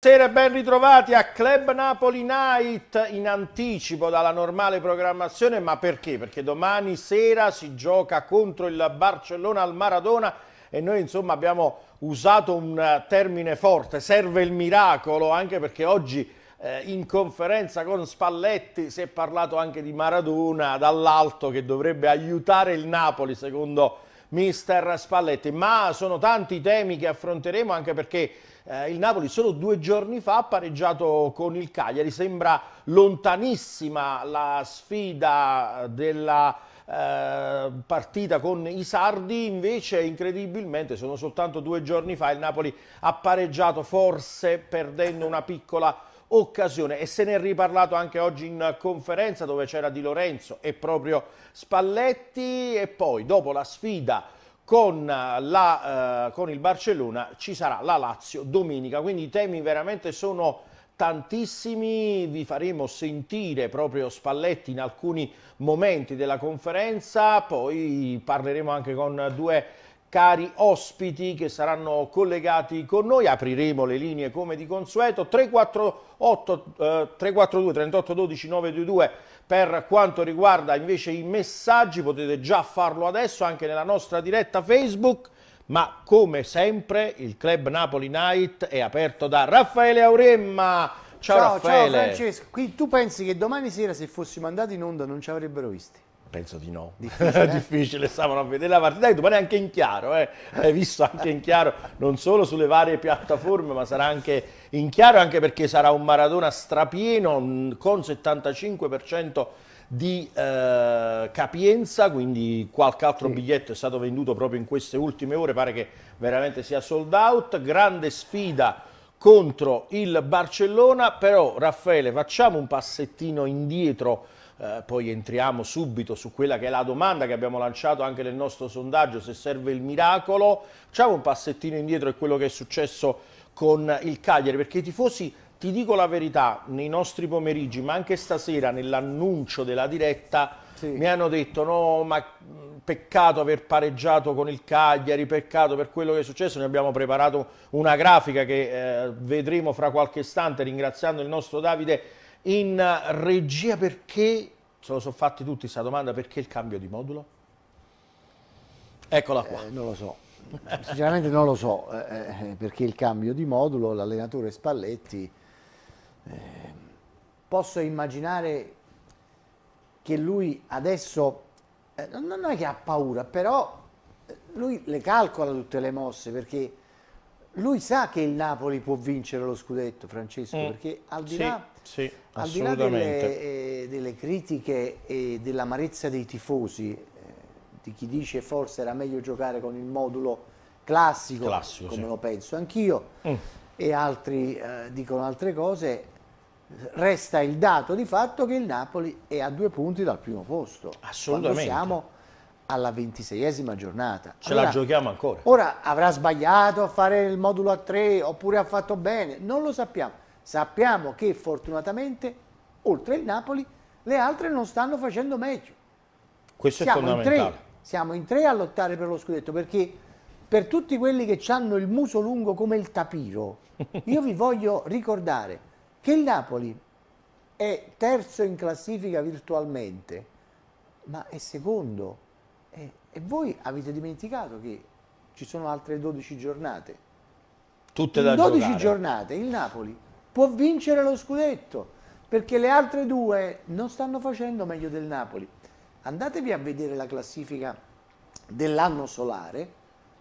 Buonasera ben ritrovati a Club Napoli Night in anticipo dalla normale programmazione, ma perché? Perché domani sera si gioca contro il Barcellona al Maradona e noi insomma abbiamo usato un eh, termine forte, serve il miracolo anche perché oggi eh, in conferenza con Spalletti si è parlato anche di Maradona dall'alto che dovrebbe aiutare il Napoli secondo mister Spalletti, ma sono tanti i temi che affronteremo anche perché eh, il Napoli solo due giorni fa ha pareggiato con il Cagliari, sembra lontanissima la sfida della eh, partita con i Sardi, invece incredibilmente sono soltanto due giorni fa il Napoli ha pareggiato forse perdendo una piccola occasione e se ne è riparlato anche oggi in conferenza dove c'era Di Lorenzo e proprio Spalletti e poi dopo la sfida con, eh, la, eh, con il Barcellona ci sarà la Lazio domenica, quindi i temi veramente sono tantissimi, vi faremo sentire proprio Spalletti in alcuni momenti della conferenza, poi parleremo anche con due cari ospiti che saranno collegati con noi, apriremo le linee come di consueto, 348, eh, 342 38 12 922 per quanto riguarda invece i messaggi potete già farlo adesso anche nella nostra diretta Facebook ma come sempre il Club Napoli Night è aperto da Raffaele Auremma. Ciao, ciao Raffaele. Ciao Francesco, qui tu pensi che domani sera se fossimo andati in onda non ci avrebbero visti? Penso di no. Difficile, eh? Difficile stavano a vedere la partita, ma neanche in chiaro, eh? È visto anche in chiaro, non solo sulle varie piattaforme, ma sarà anche in chiaro, anche perché sarà un Maradona strapieno con 75% di eh, capienza, quindi qualche altro sì. biglietto è stato venduto proprio in queste ultime ore, pare che veramente sia sold out, grande sfida contro il Barcellona, però Raffaele facciamo un passettino indietro eh, poi entriamo subito su quella che è la domanda che abbiamo lanciato anche nel nostro sondaggio, se serve il miracolo, facciamo un passettino indietro a quello che è successo con il Cagliari, perché i tifosi ti dico la verità, nei nostri pomeriggi, ma anche stasera nell'annuncio della diretta, sì. mi hanno detto no, ma peccato aver pareggiato con il Cagliari, peccato per quello che è successo, ne abbiamo preparato una grafica che eh, vedremo fra qualche istante, ringraziando il nostro Davide in eh, regia perché, se lo sono fatti tutti questa domanda, perché il cambio di modulo? Eccola qua. Eh, non lo so, sinceramente non lo so, eh, eh, eh perché il cambio di modulo, l'allenatore Spalletti, eh, posso immaginare che lui adesso, non è che ha paura, però lui le calcola tutte le mosse perché lui sa che il Napoli può vincere lo scudetto, Francesco, mm. perché al di là sì sì, Al di là delle, eh, delle critiche e dell'amarezza dei tifosi, eh, di chi dice forse era meglio giocare con il modulo classico, classico come sì. lo penso anch'io, mm. e altri eh, dicono altre cose, resta il dato di fatto che il Napoli è a due punti dal primo posto. Assolutamente. Quando siamo alla ventiseiesima giornata. Ce allora, la giochiamo ancora. Ora avrà sbagliato a fare il modulo a tre oppure ha fatto bene, non lo sappiamo Sappiamo che fortunatamente, oltre il Napoli, le altre non stanno facendo meglio. Questo siamo è fondamentale. In tre, siamo in tre a lottare per lo scudetto, perché per tutti quelli che hanno il muso lungo come il tapiro, io vi voglio ricordare che il Napoli è terzo in classifica virtualmente, ma è secondo. E, e voi avete dimenticato che ci sono altre 12 giornate. Tutte da in 12 giocare. giornate il Napoli può vincere lo scudetto, perché le altre due non stanno facendo meglio del Napoli. Andatevi a vedere la classifica dell'anno solare.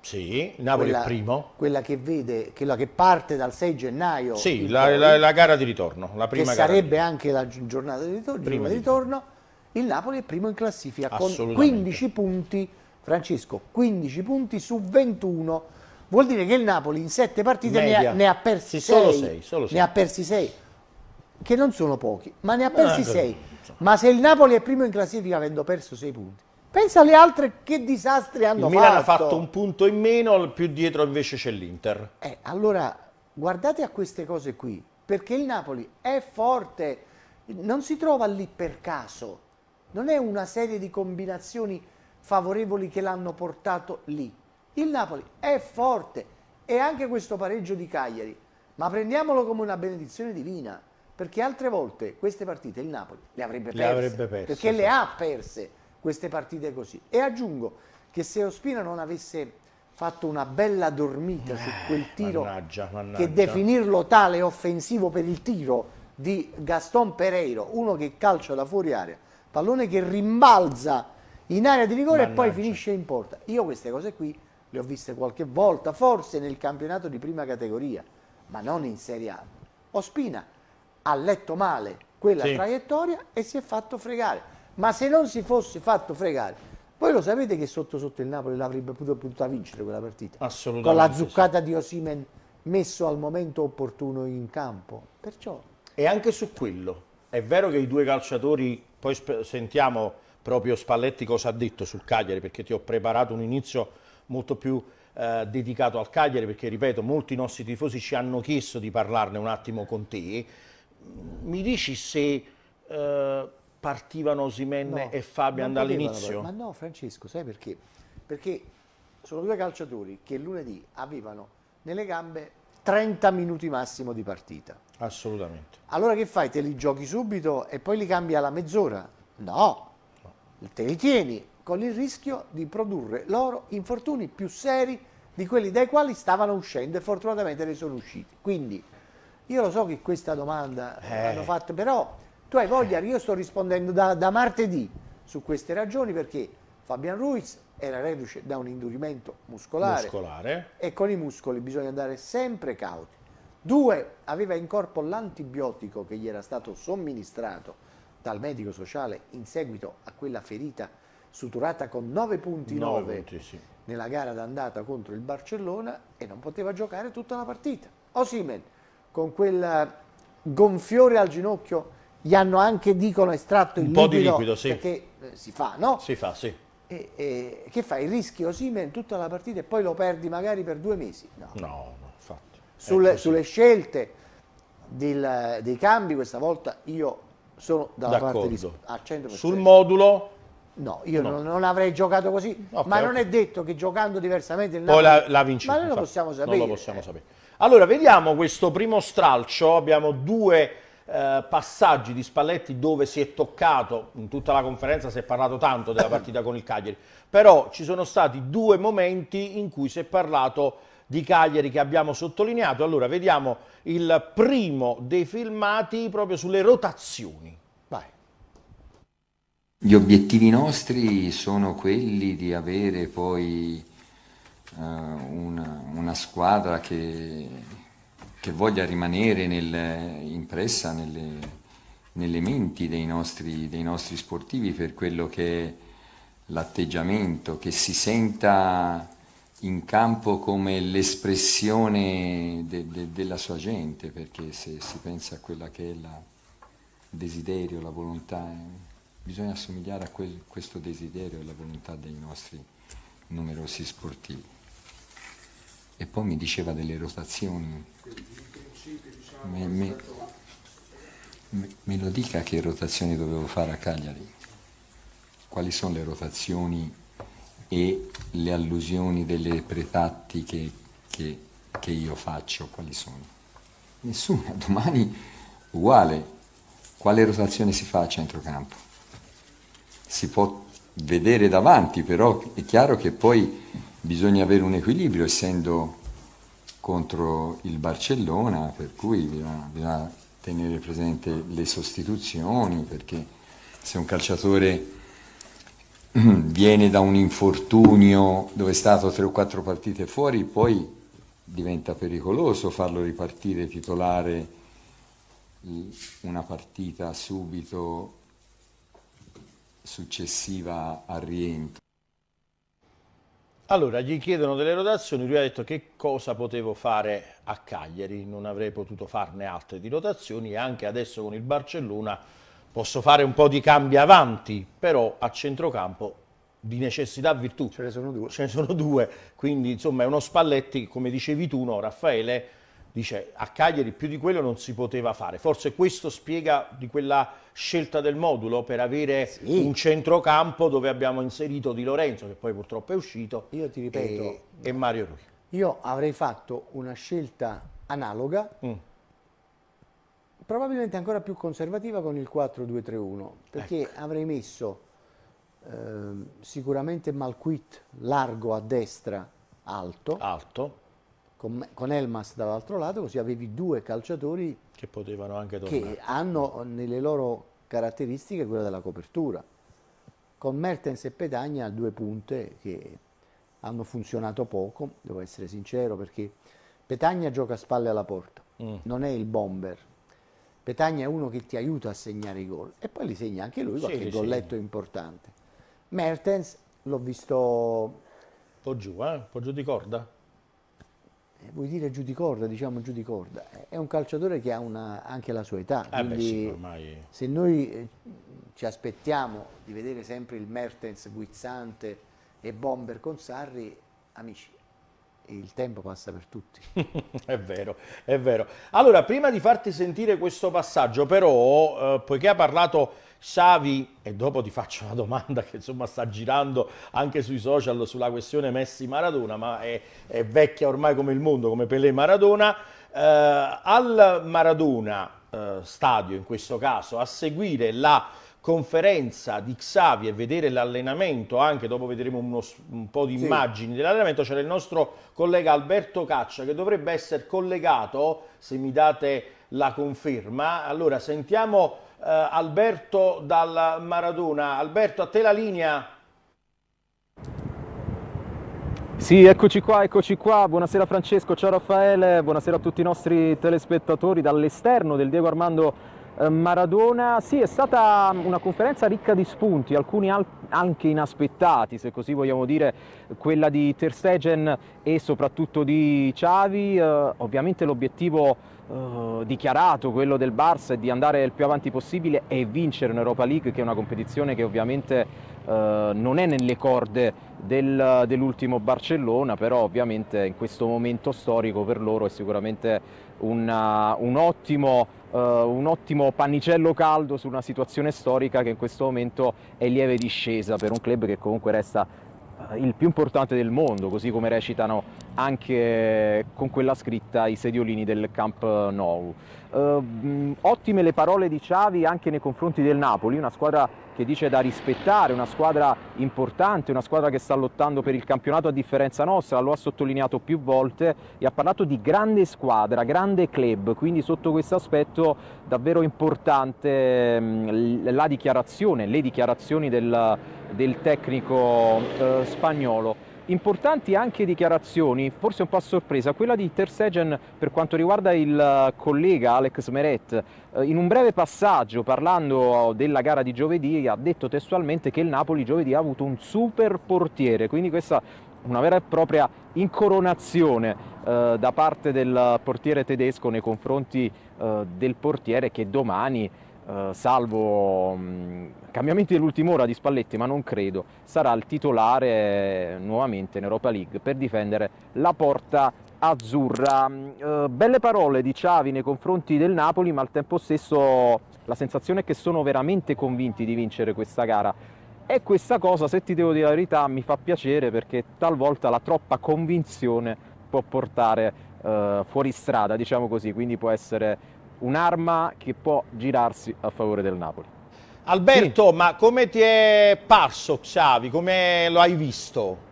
Sì, Napoli quella, è primo. Quella che, vede, quella che parte dal 6 gennaio. Sì, la, poi, la, la, gara di ritorno, la prima che gara. sarebbe anche la giornata di ritorno, prima di ritorno. Il Napoli è primo in classifica con 15 punti, Francesco, 15 punti su 21 vuol dire che il Napoli in sette partite ne ha, ne ha, persi solo sei, sei, solo sei. Ne ha persi sei, che non sono pochi, ma ne ha eh, persi no, sei. So. Ma se il Napoli è primo in classifica avendo perso sei punti, pensa alle altre che disastri hanno il fatto. Milano ha fatto un punto in meno, più dietro invece c'è l'Inter. Eh, allora, guardate a queste cose qui, perché il Napoli è forte, non si trova lì per caso, non è una serie di combinazioni favorevoli che l'hanno portato lì il Napoli è forte e anche questo pareggio di Cagliari, ma prendiamolo come una benedizione divina, perché altre volte queste partite il Napoli le avrebbe perse, le avrebbe perse perché sì. le ha perse queste partite così. E aggiungo che se Ospina non avesse fatto una bella dormita eh, su quel tiro mannaggia, mannaggia. che definirlo tale offensivo per il tiro di Gaston Pereiro, uno che calcia da fuori area, pallone che rimbalza in area di rigore mannaggia. e poi finisce in porta. Io queste cose qui le ho viste qualche volta, forse nel campionato di prima categoria, ma non in Serie A. Ospina ha letto male quella sì. traiettoria e si è fatto fregare. Ma se non si fosse fatto fregare, voi lo sapete che sotto sotto il Napoli l'avrebbe potuta vincere quella partita? Assolutamente. Con la zuccata sì. di Osimen messo al momento opportuno in campo. Perciò... E anche su quello. È vero che i due calciatori, poi sentiamo proprio Spalletti cosa ha detto sul Cagliari, perché ti ho preparato un inizio molto più eh, dedicato al Cagliari perché ripeto molti nostri tifosi ci hanno chiesto di parlarne un attimo con te mi dici se eh, partivano Simen no, e Fabian dall'inizio? ma no Francesco sai perché? perché sono due calciatori che lunedì avevano nelle gambe 30 minuti massimo di partita assolutamente allora che fai? te li giochi subito e poi li cambi alla mezz'ora? no te li tieni con il rischio di produrre loro infortuni più seri di quelli dai quali stavano uscendo e fortunatamente ne sono usciti. Quindi io lo so che questa domanda eh. l'hanno fatta, però tu hai voglia, io sto rispondendo da, da martedì su queste ragioni perché Fabian Ruiz era reduce da un indurimento muscolare, muscolare, e con i muscoli bisogna andare sempre cauti. Due, aveva in corpo l'antibiotico che gli era stato somministrato dal medico sociale in seguito a quella ferita suturata con 9 punti 9, 9 punti, sì. nella gara d'andata contro il Barcellona e non poteva giocare tutta la partita. Osimen con quel gonfiore al ginocchio gli hanno anche, dicono, estratto il Un po' di liquido, sì. Perché eh, si fa, no? Si fa, sì. E, e, che fai? Rischi Osimen tutta la partita e poi lo perdi magari per due mesi? No, no, no infatti. Sulle, sulle scelte del, dei cambi questa volta io sono dalla parte di, al Sul modulo No, io no. Non, non, avrei giocato così, okay, ma non è detto che giocando diversamente il Napoli... Poi la, la vince, Ma noi lo possiamo sapere. Non lo possiamo sapere. Allora, vediamo questo primo stralcio, abbiamo due eh, passaggi di Spalletti dove si è toccato, in tutta la conferenza si è parlato tanto della partita con il Cagliari, però ci sono stati due momenti in cui si è parlato di Cagliari che abbiamo sottolineato. Allora, vediamo il primo dei filmati proprio sulle rotazioni. Gli obiettivi nostri sono quelli di avere poi uh, eh, una, una, squadra che, che voglia rimanere nel, impressa nelle, nelle menti dei nostri, dei nostri sportivi per quello che è l'atteggiamento, che si senta in campo come l'espressione de, de, della sua gente, perché se si pensa a quella che è il desiderio, la volontà... Eh bisogna assomigliare a questo desiderio e alla volontà dei nostri numerosi sportivi. E poi mi diceva delle rotazioni. Me, me, me lo dica che rotazioni dovevo fare a Cagliari? Quali sono le rotazioni e le allusioni delle pretattiche che, che io faccio? Quali sono? Nessuna, domani uguale. Quale rotazione si fa a centrocampo? si può vedere davanti, però è chiaro che poi bisogna avere un equilibrio, essendo contro il Barcellona, per cui bisogna, bisogna tenere presente le sostituzioni, perché se un calciatore viene da un infortunio dove è stato tre o quattro partite fuori, poi diventa pericoloso farlo ripartire titolare una partita subito successiva al rientro. Allora, gli chiedono delle rotazioni, lui ha detto che cosa potevo fare a Cagliari, non avrei potuto farne altre di rotazioni e anche adesso con il Barcellona posso fare un po' di cambi avanti, però a centrocampo di necessità virtù. Ce ne sono due. Ce ne sono due, quindi insomma è uno Spalletti, come dicevi tu, no, Raffaele, dice a Cagliari più di quello non si poteva fare. Forse questo spiega di quella scelta del modulo per avere sì. un centrocampo dove abbiamo inserito Di Lorenzo, che poi purtroppo è uscito, Io ti ripeto, e, e Mario Rui. Io avrei fatto una scelta analoga, mm. probabilmente ancora più conservativa con il 4-2-3-1, perché ecco. avrei messo eh, sicuramente Malquit largo a destra, alto. Alto con, con Elmas dall'altro lato, così avevi due calciatori che potevano anche Che hanno nelle loro caratteristiche quella della copertura. Con Mertens e Petagna due punte che hanno funzionato poco, devo essere sincero, perché Petagna gioca a spalle alla porta, mm. non è il bomber. Petagna è uno che ti aiuta a segnare i gol e poi li segna anche lui qualche sì, golletto sì. importante. Mertens l'ho visto... Un po' giù, eh? un po' giù di corda? Eh, vuoi dire giù di corda, diciamo giù di corda, è un calciatore che ha una, anche la sua età, eh beh, sì, ormai... se noi eh, ci aspettiamo di vedere sempre il Mertens guizzante e bomber con Sarri, amici, il tempo passa per tutti. è vero, è vero. Allora, prima di farti sentire questo passaggio, però, eh, poiché ha parlato Savi, e dopo ti faccio una domanda che insomma sta girando anche sui social sulla questione Messi-Maradona, ma è, è vecchia ormai come il mondo, come Pelé-Maradona, eh, al Maradona eh, stadio in questo caso, a seguire la conferenza di Xavi e vedere l'allenamento, anche dopo vedremo uno, un po' di sì. immagini dell'allenamento, c'era il nostro collega Alberto Caccia che dovrebbe essere collegato, se mi date la conferma. Allora sentiamo eh, Alberto dal Maradona. Alberto, a te la linea. Sì, eccoci qua, eccoci qua. Buonasera Francesco, ciao Raffaele, buonasera a tutti i nostri telespettatori dall'esterno del Diego Armando eh, Maradona. Sì, è stata una conferenza ricca di spunti, alcuni anche inaspettati, se così vogliamo dire, quella di Ter Stegen e soprattutto di Xavi. Eh, ovviamente l'obiettivo eh, dichiarato, quello del Barça, di andare il più avanti possibile e vincere un'Europa League che è una competizione che ovviamente Uh, non è nelle corde del, dell'ultimo Barcellona, però ovviamente in questo momento storico per loro è sicuramente una, eh, un, ottimo, uh, un, ottimo, pannicello caldo su una situazione storica che in questo momento è lieve discesa per un club che comunque resta il più importante del mondo, così come recitano anche con quella scritta i sediolini del Camp Nou. Eh, ottime le parole di Xavi anche nei confronti del Napoli, una squadra che dice da rispettare, una squadra importante, una squadra che sta lottando per il campionato a differenza nostra, lo ha sottolineato più volte e ha parlato di grande squadra, grande club, quindi sotto questo aspetto davvero importante la dichiarazione, le dichiarazioni del, del tecnico eh, spagnolo. Importanti anche dichiarazioni, forse un po' a sorpresa, quella di Tersegen per quanto riguarda il eh, collega Alex Meret. Eh, in un breve passaggio, parlando della gara di giovedì, ha detto testualmente che il Napoli giovedì ha avuto un super portiere, quindi questa è una vera e propria incoronazione eh, da parte del portiere tedesco nei confronti eh, del portiere che domani eh, salvo mm, cambiamenti dell'ultima ora di Spalletti, ma non credo, sarà il titolare eh, nuovamente in Europa League per difendere la porta azzurra. Mm, eh, belle parole di Ciavi nei confronti del Napoli, ma al tempo stesso la sensazione è che sono veramente convinti di vincere questa gara. E questa cosa, se ti devo dire la verità, mi fa piacere perché talvolta la troppa convinzione può portare eh, fuori strada, diciamo così, quindi può essere un'arma che può girarsi a favore del Napoli. Alberto, sì. ma come ti è parso Xavi? Come lo hai visto?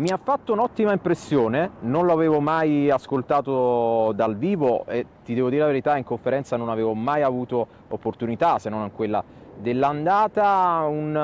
Mi ha fatto un'ottima impressione, non l'avevo mai ascoltato dal vivo e ti devo dire la verità, in conferenza non avevo mai avuto opportunità, se non quella dell'andata, un,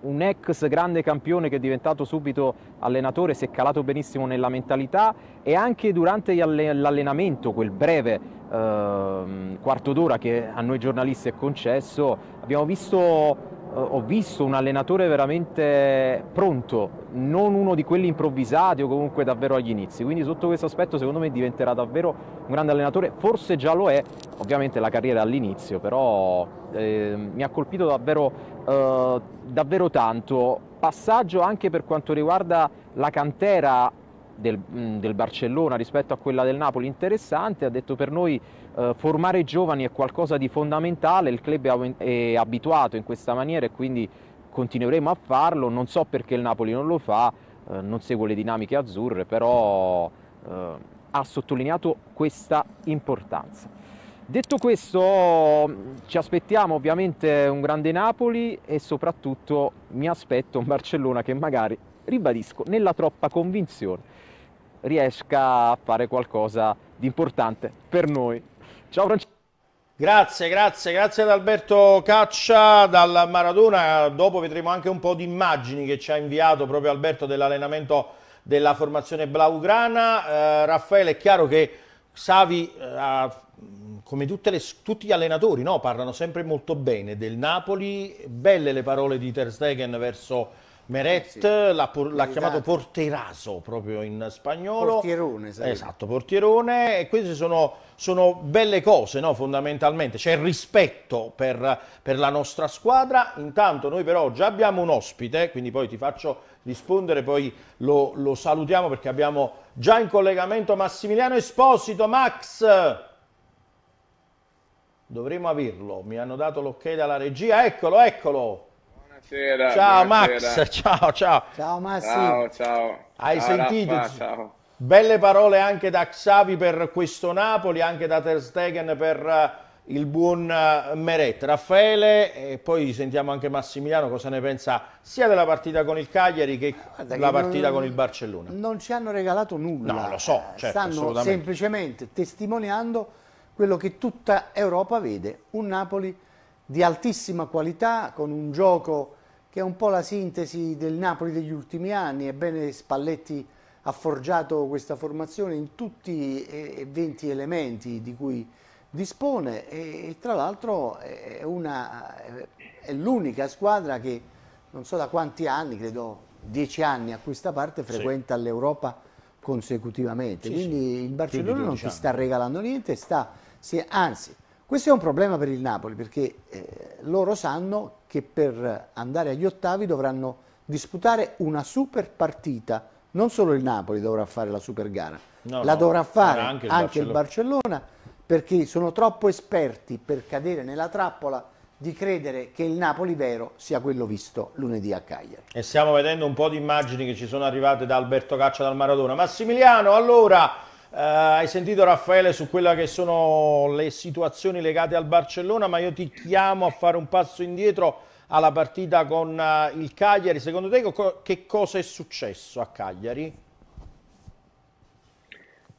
un ex grande campione che è diventato subito allenatore, si è calato benissimo nella mentalità e anche durante l'allenamento, quel breve eh, quarto d'ora che a noi giornalisti è concesso, abbiamo visto ho visto un allenatore veramente pronto, non uno di quelli improvvisati o comunque davvero agli inizi. Quindi sotto questo aspetto secondo me diventerà davvero un grande allenatore, forse già lo è, ovviamente la carriera è all'inizio, però eh, mi ha colpito davvero, eh, davvero tanto. Passaggio anche per quanto riguarda la cantera del, mm, del, Barcellona rispetto a quella del Napoli interessante, ha detto per noi eh, formare giovani è qualcosa di fondamentale, il club è, è abituato in questa maniera e quindi continueremo a farlo, non so perché il Napoli non lo fa, eh, non seguo le dinamiche azzurre, però eh, ha sottolineato questa importanza. Detto questo ci aspettiamo ovviamente un grande Napoli e soprattutto mi aspetto un Barcellona che magari, ribadisco, nella troppa convinzione riesca a fare qualcosa di importante per noi. Ciao Francesco. Grazie, grazie, grazie ad Alberto Caccia dal Maradona. Dopo vedremo anche un po' di immagini che ci ha inviato proprio Alberto dell'allenamento della formazione Blaugrana. Eh, Raffaele, è chiaro che Savi, eh, come le, tutti gli allenatori, no? parlano sempre molto bene del Napoli. Belle le parole di Ter Stegen verso Meret sì. l'ha, esatto. chiamato porteraso proprio in spagnolo. Portierone, sarebbe. Esatto, portierone. E queste sono, sono belle cose, no? fondamentalmente. C'è rispetto per, per, la nostra squadra. Intanto noi però già abbiamo un ospite, quindi poi ti faccio rispondere, poi lo, lo salutiamo perché abbiamo già in collegamento Massimiliano Esposito. Max! Dovremmo averlo, mi hanno dato l'ok dalla regia. Eccolo, eccolo! Buonasera. Ciao buonasera. Max, ciao ciao. Ciao Massi. Ciao, ciao. Hai ciao, sentito? Raffa, ciao. Belle parole anche da Xavi per questo Napoli, anche da Ter Stegen per eh, il buon eh, Meret. Raffaele, e poi sentiamo anche Massimiliano cosa ne pensa sia della partita con il Cagliari che della partita non, con il Barcellona. Non ci hanno regalato nulla. No, lo so, eh, certo, Stanno semplicemente testimoniando quello che tutta Europa vede, un Napoli di altissima qualità, con un gioco che è un po' la sintesi del Napoli degli ultimi anni, ebbene Spalletti ha forgiato questa formazione in tutti e 20 elementi di cui dispone e, tra l'altro è, è l'unica squadra che non so da quanti anni, credo dieci anni a questa parte, frequenta sì. l'Europa consecutivamente. Sì, Quindi sì. il Barcellona non ci sta regalando niente, sta, si, anzi questo è un problema per il Napoli perché eh, loro sanno che per andare agli ottavi dovranno disputare una super partita. Non solo il Napoli dovrà fare la super gara, no, la no, dovrà fare anche, il, anche Barcellona. il Barcellona perché sono troppo esperti per cadere nella trappola di credere che il Napoli vero sia quello visto lunedì a Cagliari. E stiamo vedendo un po' di immagini che ci sono arrivate da Alberto Caccia dal Maradona. Massimiliano, allora Uh, hai sentito Raffaele su quelle che sono le situazioni legate al Barcellona, ma io ti chiamo a fare un passo indietro alla partita con uh, il Cagliari. Secondo te co che cosa è successo a Cagliari?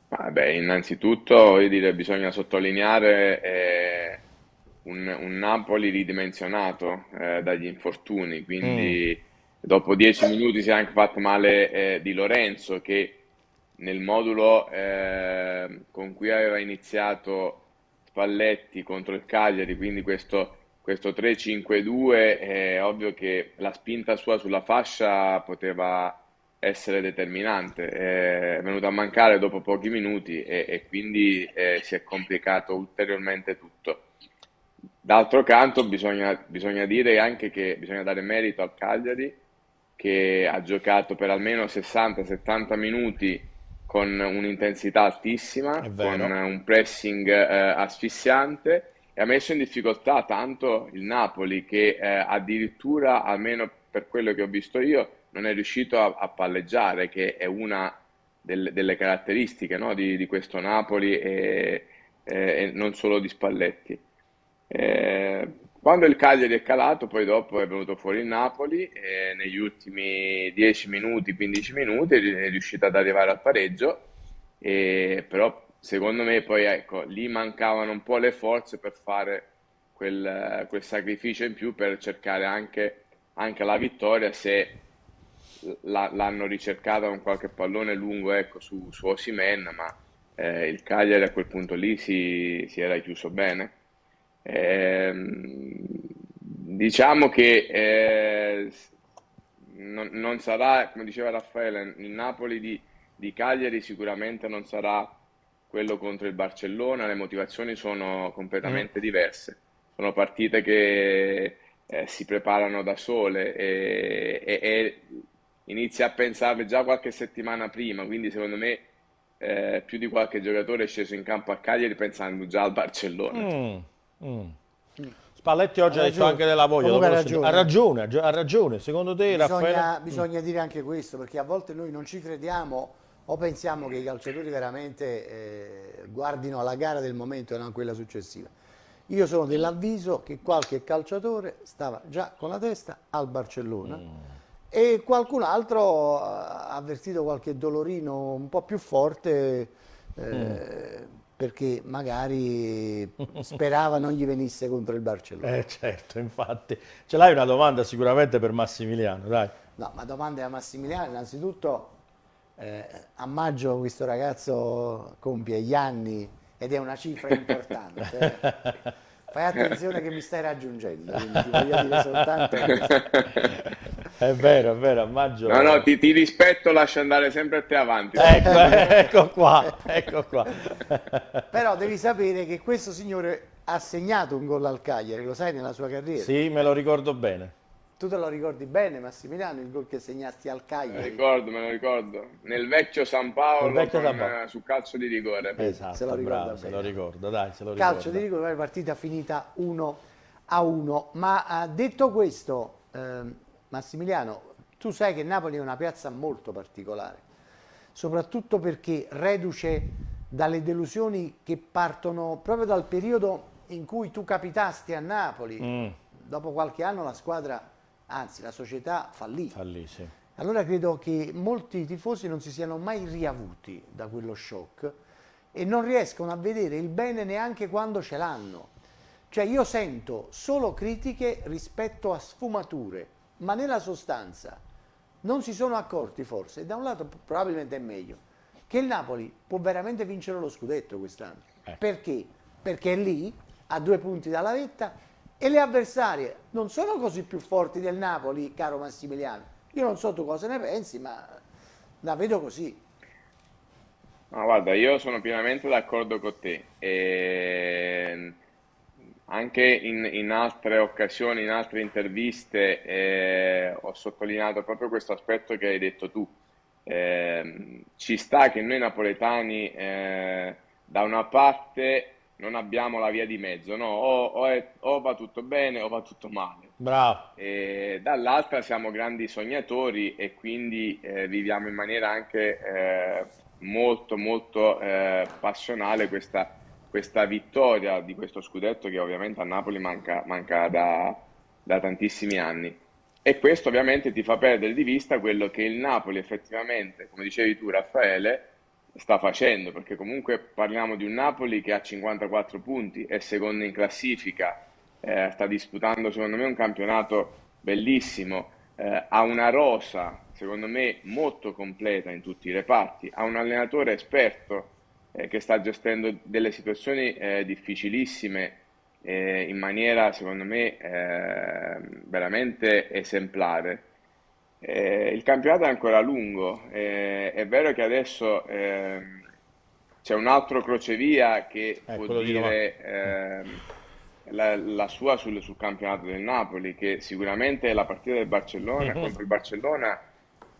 Ah, beh, innanzitutto io direi bisogna sottolineare eh, un, un, Napoli ridimensionato eh, dagli infortuni, quindi mm. dopo dieci minuti si è anche fatto male eh, di Lorenzo che nel modulo eh, con cui aveva iniziato Spalletti contro il Cagliari, quindi questo, questo 3-5-2, è ovvio che la spinta sua sulla fascia poteva essere determinante. È venuto a mancare dopo pochi minuti e, e quindi eh, si è complicato ulteriormente tutto. D'altro canto bisogna, bisogna, dire anche che bisogna dare merito al Cagliari che ha giocato per almeno 60-70 minuti con un'intensità altissima, con un pressing eh, asfissiante e ha messo in difficoltà tanto il Napoli che eh, addirittura, almeno per quello che ho visto io, non è riuscito a, a palleggiare, che è una del, delle caratteristiche no, di, di, questo Napoli e, e, eh, e, non solo di Spalletti. Eh, quando il Cagliari è calato, poi dopo è venuto fuori il Napoli e negli ultimi 10 minuti, 15 minuti è riuscito ad arrivare al pareggio, e, però secondo me poi ecco, lì mancavano un po' le forze per fare quel, quel sacrificio in più per cercare anche, anche la vittoria se la, l'hanno ricercata con qualche pallone lungo ecco, su, su Osimen, ma eh, il Cagliari a quel punto lì si, si era chiuso bene. Ehm, diciamo che eh, non, non, sarà, come diceva Raffaele, il Napoli di, di, Cagliari sicuramente non sarà quello contro il Barcellona, le motivazioni sono completamente mm. diverse, sono partite che eh, si preparano da sole e, e, e inizia a pensare già qualche settimana prima, quindi secondo me eh, più di qualche giocatore è sceso in campo a Cagliari pensando già al Barcellona. Mm. Mm. Spalletti oggi ha, ha detto anche della voglia. Ha ragione. ha ragione. Ha ragione, secondo te bisogna, Raffaele... Mm. bisogna mm. dire anche questo, perché a volte noi non ci crediamo o pensiamo che i calciatori veramente eh, guardino alla gara del momento e non a quella successiva. Io sono dell'avviso che qualche calciatore stava già con la testa al Barcellona mm. e qualcun altro ha avvertito qualche dolorino un po' più forte. Eh, mm perché magari sperava non gli venisse contro il Barcellona. Eh certo, infatti. Ce l'hai una domanda sicuramente per Massimiliano, dai. No, ma domanda a Massimiliano, innanzitutto eh, a maggio questo ragazzo compie gli anni ed è una cifra importante. Eh. Fai attenzione che mi stai raggiungendo, quindi ti voglio dire soltanto... È vero, è vero, a maggio. No, no, ti, ti rispetto, lascio andare sempre a te avanti. Ecco, ecco qua, ecco qua. Però devi sapere che questo signore ha segnato un gol al Cagliari, lo sai, nella sua carriera. Sì, me lo ricordo bene. Tu te lo ricordi bene, Massimiliano, il gol che segnasti al Cagliari? Me lo ricordo, me lo ricordo. Nel vecchio San Paolo, vecchio San Paolo. Con, eh, su calcio di rigore. Esatto, se lo ricordo, bravo, se lo ricordo dai, se lo ricordo. Calcio di rigore, partita finita 1 a 1. Ma eh, detto questo, ehm, Massimiliano, tu sai che Napoli è una piazza molto particolare, soprattutto perché reduce dalle delusioni che partono proprio dal periodo in cui tu capitasti a Napoli. Mm. Dopo qualche anno la squadra, anzi la società fallì. fallì sì. Allora credo che molti tifosi non si siano mai riavuti da quello shock e non riescono a vedere il bene neanche quando ce l'hanno. Cioè io sento solo critiche rispetto a sfumature ma nella sostanza non si sono accorti forse, da un lato probabilmente è meglio, che il Napoli può veramente vincere lo scudetto quest'anno. Eh. Perché? Perché è lì, a due punti dalla vetta, e le avversarie non sono così più forti del Napoli, caro Massimiliano. Io non so tu cosa ne pensi, ma la vedo così. No, guarda, io sono pienamente d'accordo con te. E ehm, anche in, in, altre occasioni, in altre interviste, eh, ho sottolineato proprio questo aspetto che hai detto tu. Eh, ci sta che noi napoletani, eh, da una parte, non abbiamo la via di mezzo, no? o, o, è, o, va tutto bene o va tutto male. Bravo. E dall'altra siamo grandi sognatori e quindi eh, viviamo in maniera anche eh, molto, molto eh, passionale questa questa vittoria di questo scudetto che ovviamente a Napoli manca, manca da, da tantissimi anni. E questo ovviamente ti fa perdere di vista quello che il Napoli effettivamente, come dicevi tu Raffaele, sta facendo, perché comunque parliamo di un Napoli che ha 54 punti, è secondo in classifica, eh, sta disputando secondo me un campionato bellissimo, eh, ha una rosa secondo me molto completa in tutti i reparti, ha un allenatore esperto eh, che sta gestendo delle situazioni eh, difficilissime eh, in maniera, secondo me, eh, veramente esemplare. Eh, il campionato è ancora lungo, eh, è vero che adesso ehm, c'è un altro crocevia che eh, può dire ehm, la, la, sua sul, sul, campionato del Napoli, che sicuramente la partita del Barcellona mm-hmm. contro il Barcellona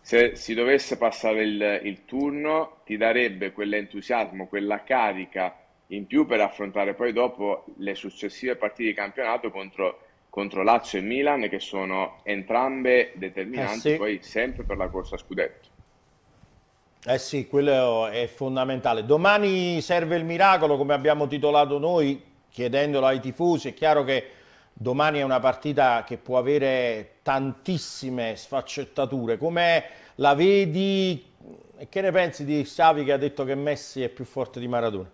se si dovesse passare il, il turno ti darebbe quell'entusiasmo, quella carica in più per affrontare poi dopo le successive partite di campionato contro contro Lazio e Milan che sono entrambe determinanti eh sì. poi sempre per la corsa scudetto. Eh sì, quello è fondamentale. Domani serve il miracolo come abbiamo titolato noi chiedendolo ai tifosi, è chiaro che domani è una partita che può avere tantissime sfaccettature. Come la vedi e che ne pensi di Xavi che ha detto che Messi è più forte di Maradona?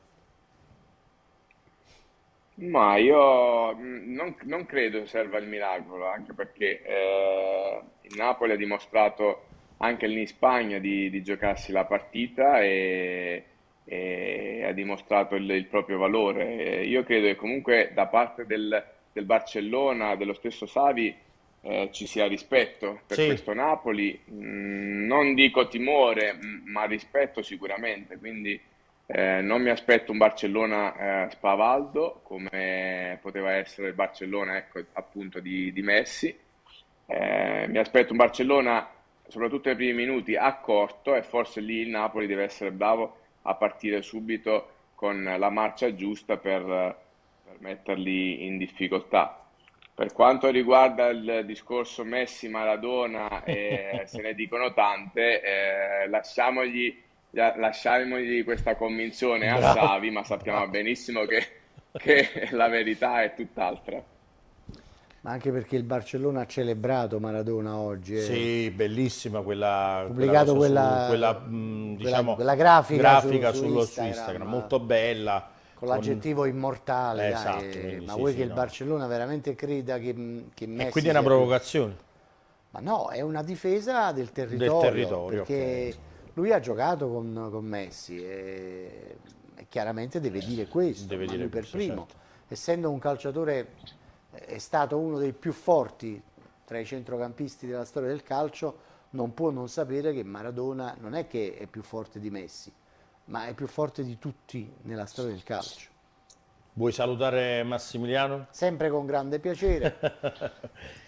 Ma io mm, non, non credo serva il miracolo, anche perché eh, il Napoli ha dimostrato anche in Spagna di, di giocarsi la partita e, e ha dimostrato il, il proprio valore. Io credo che comunque da parte del, del Barcellona, dello stesso Savi, eh, ci sia rispetto per sì. questo Napoli, mm, non dico timore, ma rispetto sicuramente, quindi eh, non mi aspetto un Barcellona eh, spavaldo come poteva essere il Barcellona ecco, appunto di, di Messi, eh, mi aspetto un Barcellona soprattutto nei primi minuti a corto e forse lì il Napoli deve essere bravo a partire subito con la marcia giusta per per metterli in difficoltà. Per quanto riguarda il discorso Messi-Maradona, eh, se ne dicono tante, eh, lasciamogli, lasciamogli, questa convinzione a Savi, ma sappiamo bravo. benissimo che, che la verità è tutt'altra ma anche perché il Barcellona ha celebrato Maradona oggi. Eh. Sì, bellissima quella, pubblicato quella, quella, su, quella, mh, quella diciamo, grafica, grafica, su, su, su Instagram, Instagram, molto bella con l'aggettivo immortale, eh, esatto, quindi, ma sì, vuoi sì, che no. il Barcellona veramente creda che, mm, che Messi... E quindi è una provocazione? Ma no, è una difesa del territorio, del territorio perché okay. lui ha giocato con, con Messi e, e, chiaramente deve eh, dire questo, deve dire per questo, primo, certo. essendo un calciatore, è stato uno dei più forti tra i centrocampisti della storia del calcio, non può non sapere che Maradona non è che è più forte di Messi, ma è più forte di tutti nella storia del calcio. Vuoi salutare Massimiliano? Sempre con grande piacere.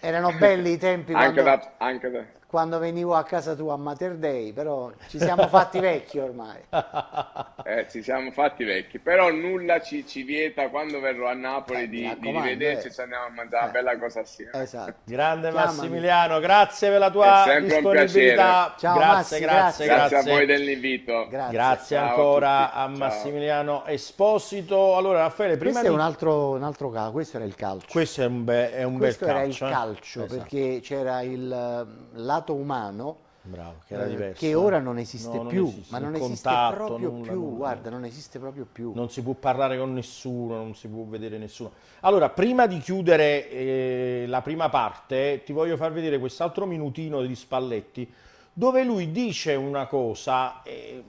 Erano belli i tempi. Anche, da, anche, da, quando venivo a casa tua a Mater Day, però ci siamo fatti vecchi ormai. Eh, ci siamo fatti vecchi, però nulla ci, ci vieta quando verrò a Napoli eh, di, di rivederci, eh. ci andiamo a mangiare una bella cosa assieme. Esatto. Grande Chiamami. Massimiliano, grazie per la tua disponibilità. Ciao, grazie, Massi, grazie, grazie, grazie, grazie. a voi dell'invito. Grazie, grazie ancora a, a Massimiliano Ciao. Esposito. Allora Raffaele, prima questo di... è un altro, un altro caso, questo era il calcio. Questo è un, be- è un bel calcio. Questo era il eh. calcio, esatto. perché c'era il... La lato umano Bravo, che, eh, che eh. ora non esiste no, più, non esiste. ma non contatto, esiste proprio nulla, più, nulla. guarda, non esiste proprio più. Non si può parlare con nessuno, non si può vedere nessuno. Allora, prima di chiudere eh, la prima parte, ti voglio far vedere quest'altro minutino di Spalletti, dove lui dice una cosa, eh,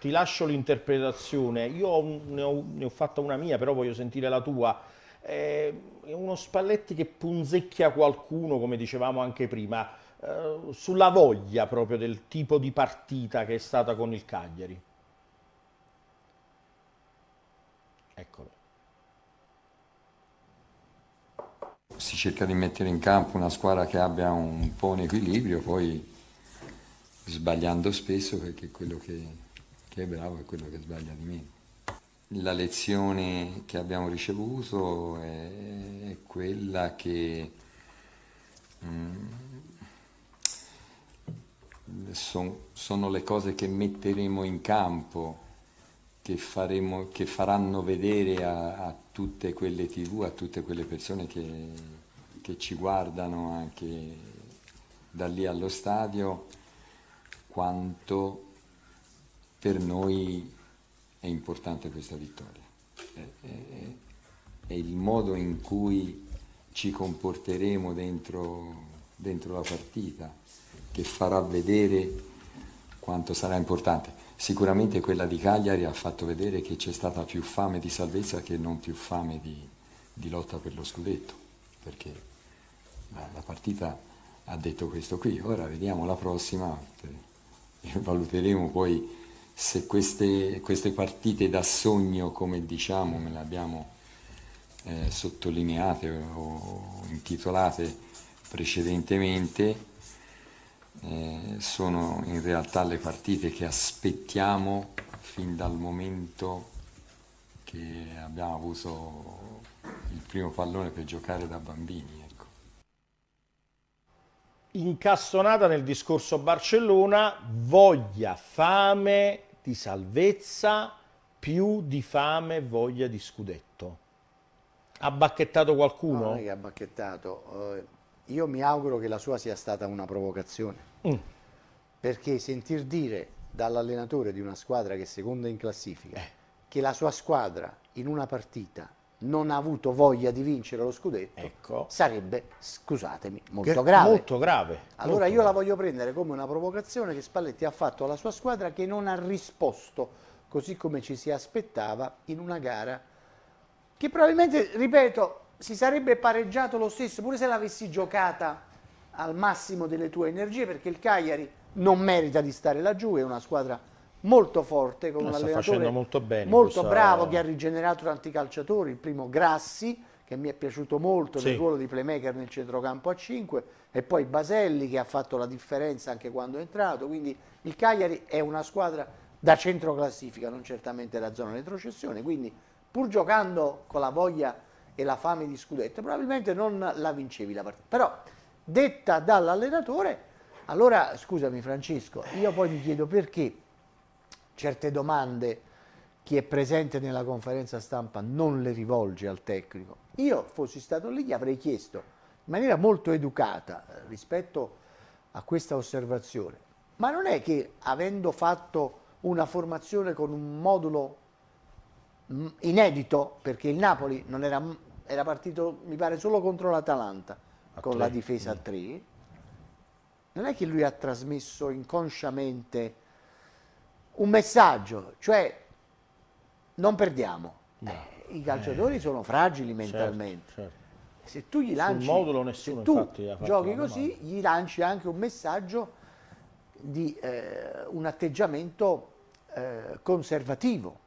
ti lascio l'interpretazione, io ne ho, ne ho, fatta una mia, però voglio sentire la tua. Eh, è uno Spalletti che punzecchia qualcuno, come dicevamo anche prima eh, sulla voglia proprio del tipo di partita che è stata con il Cagliari. Eccolo. Si cerca di mettere in campo una squadra che abbia un po' un equilibrio, poi sbagliando spesso perché quello che, che è bravo è quello che sbaglia di meno. La lezione che abbiamo ricevuto è, è quella che mh, mm, son, sono le cose che metteremo in campo, che, faremo, che faranno vedere a, a, tutte quelle tv, a tutte quelle persone che, che ci guardano anche da lì allo stadio, quanto per noi è importante questa vittoria. È, è, è il modo in cui ci comporteremo dentro, dentro la partita che farà vedere quanto sarà importante. Sicuramente quella di Cagliari ha fatto vedere che c'è stata più fame di salvezza che non più fame di, di lotta per lo scudetto, perché la, la, partita ha detto questo qui. Ora vediamo la prossima, eh, valuteremo poi se queste, queste partite da sogno, come diciamo, me le abbiamo eh, sottolineate o, o intitolate precedentemente, eh, sono in realtà le partite che aspettiamo fin dal momento che abbiamo avuto il primo pallone per giocare da bambini. Ecco. Incastonata nel discorso Barcellona, voglia, fame di salvezza più di fame voglia di scudetto. Ha bacchettato qualcuno? No, non ah, è che ha bacchettato. Eh, io mi auguro che la sua sia stata una provocazione, mm. perché sentir dire dall'allenatore di una squadra che è seconda in classifica eh. che la sua squadra in una partita non ha avuto voglia di vincere lo scudetto, ecco. sarebbe, scusatemi, molto che, grave. Molto grave. Allora molto io grave. la voglio prendere come una provocazione che Spalletti ha fatto alla sua squadra che non ha risposto così come ci si aspettava in una gara che probabilmente, ripeto, si sarebbe pareggiato lo stesso, pure se l'avessi giocata al massimo delle tue energie, perché il Cagliari non merita di stare laggiù, è una squadra molto forte, con Ma un allenatore molto, bene, molto questa... bravo, che ha rigenerato tanti calciatori, il primo Grassi, che mi è piaciuto molto sì. nel ruolo di playmaker nel centrocampo a 5 e poi Baselli che ha fatto la differenza anche quando è entrato, quindi il Cagliari è una squadra da centro classifica, non certamente da zona retrocessione, quindi pur giocando con la voglia e la fame di scudetto, probabilmente non la vincevi la partita. Però detta dall'allenatore, allora scusami Francesco, io poi mi chiedo perché certe domande chi è presente nella conferenza stampa non le rivolge al tecnico. Io fossi stato lì gli avrei chiesto in maniera molto educata eh, rispetto a questa osservazione, ma non è che avendo fatto una formazione con un modulo mm, inedito, perché il Napoli non era era partito mi pare solo contro l'Atalanta con mm. tre. la difesa a 3 non è che lui ha trasmesso inconsciamente un messaggio cioè non perdiamo no. eh, i calciatori eh. sono fragili certo, mentalmente certo, certo. se tu gli lanci nessuno, se tu giochi così gli lanci anche un messaggio di eh, un atteggiamento eh, conservativo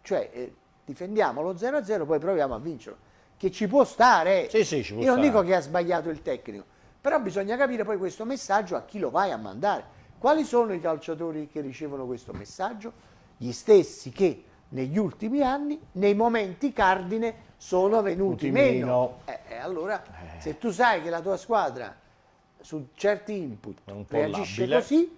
cioè eh, difendiamo lo 0-0 poi proviamo a vincerlo che ci può stare. Sì, sì, ci può Io non stare. dico che ha sbagliato il tecnico, però bisogna capire poi questo messaggio a chi lo vai a mandare. Quali sono i calciatori che ricevono questo messaggio? Gli stessi che negli ultimi anni, nei momenti cardine, sono venuti meno. E eh, eh, allora, eh. se tu sai che la tua squadra su certi input reagisce labile. così,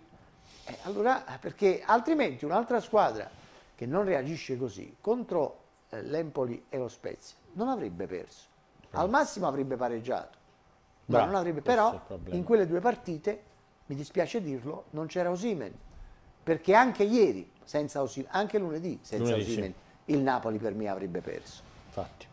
eh, allora, eh, perché altrimenti un'altra squadra che non reagisce così contro l'Empoli e lo Spezia, non avrebbe perso. Ah. Al massimo avrebbe pareggiato. Bra, ma avrebbe, però in quelle due partite, mi dispiace dirlo, non c'era Osimen. Perché anche ieri, Osimen, anche lunedì, senza lunedì, Osimen, sì. il Napoli per me avrebbe perso. Infatti.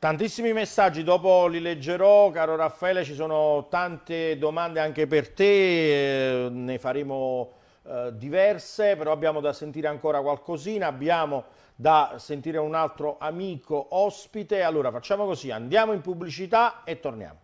Tantissimi messaggi, dopo li leggerò, caro Raffaele, ci sono tante domande anche per te, eh, ne faremo eh, diverse, però abbiamo da sentire ancora qualcosina, abbiamo da sentire un altro amico ospite. Allora facciamo così, andiamo in pubblicità e torniamo.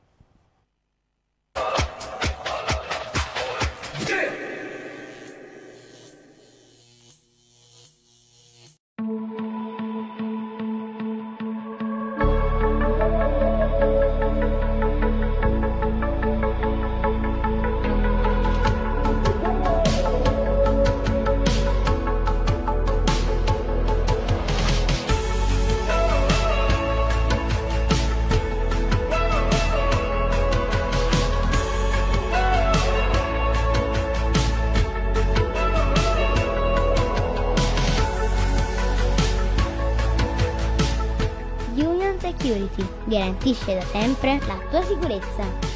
garantisce da sempre la tua sicurezza.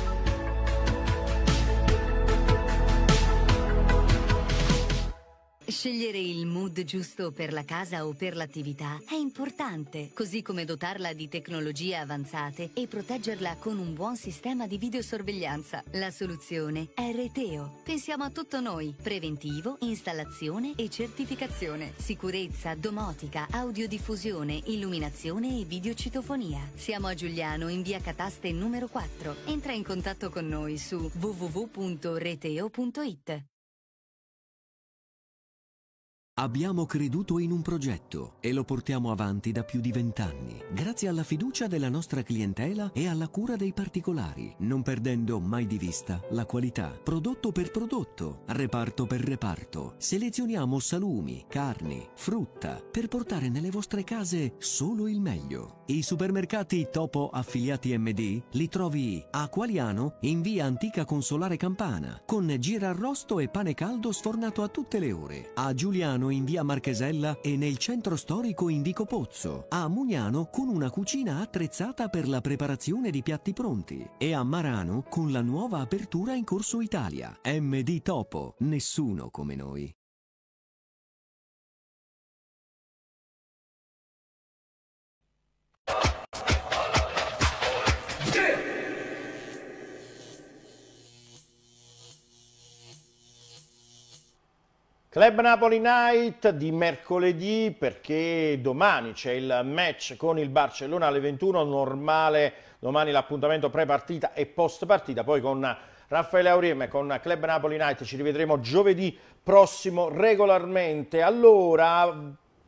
giusto per la casa o per l'attività è importante, così come dotarla di tecnologie avanzate e proteggerla con un buon sistema di videosorveglianza. La soluzione è Reteo. Pensiamo a tutto noi: preventivo, installazione e certificazione, sicurezza, domotica, audiodiffusione, illuminazione e videocitofonia. Siamo a Giuliano in via Cataste numero 4. Entra in contatto con noi su www.reteo.it. Abbiamo creduto in un progetto e lo portiamo avanti da più di vent'anni, grazie alla fiducia della nostra clientela e alla cura dei particolari, non perdendo mai di vista la qualità. Prodotto per prodotto, reparto per reparto, selezioniamo salumi, carni, frutta per portare nelle vostre case solo il meglio. I supermercati Topo affiliati MD li trovi a Qualiano in via Antica Consolare Campana, con girarrosto e pane caldo sfornato a tutte le ore, a Giuliano Milano in via Marchesella e nel centro storico in Vico Pozzo, a Mugnano con una cucina attrezzata per la preparazione di piatti pronti e a Marano con la nuova apertura in corso Italia. MD Topo, nessuno come noi. Club Napoli Night di mercoledì perché domani c'è il match con il Barcellona alle 21, normale domani l'appuntamento pre-partita e post-partita, poi con Raffaele Auriem e con Club Napoli Night ci rivedremo giovedì prossimo regolarmente. Allora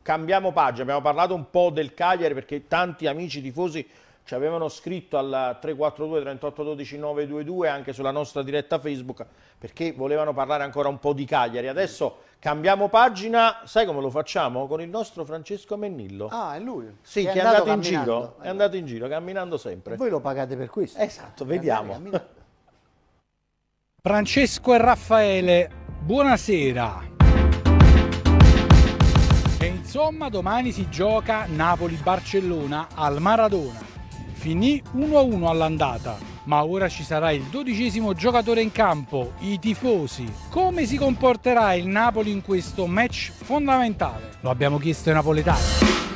cambiamo pagina, abbiamo parlato un po' del Cagliari perché tanti amici tifosi ci avevano scritto al 342 38 12 922 anche sulla nostra diretta Facebook perché volevano parlare ancora un po' di Cagliari. Adesso cambiamo pagina, sai come lo facciamo? Con il nostro Francesco Mennillo. Ah, è lui? Sì, che, che è, andato, andato in giro, è andato in giro, camminando sempre. E voi lo pagate per questo? Esatto, vediamo. Francesco e Raffaele, buonasera. E insomma domani si gioca Napoli-Barcellona al Maradona finì 1-1 all'andata, ma ora ci sarà il dodicesimo giocatore in campo, i tifosi. Come si comporterà il Napoli in questo match fondamentale? Lo abbiamo chiesto ai napoletani.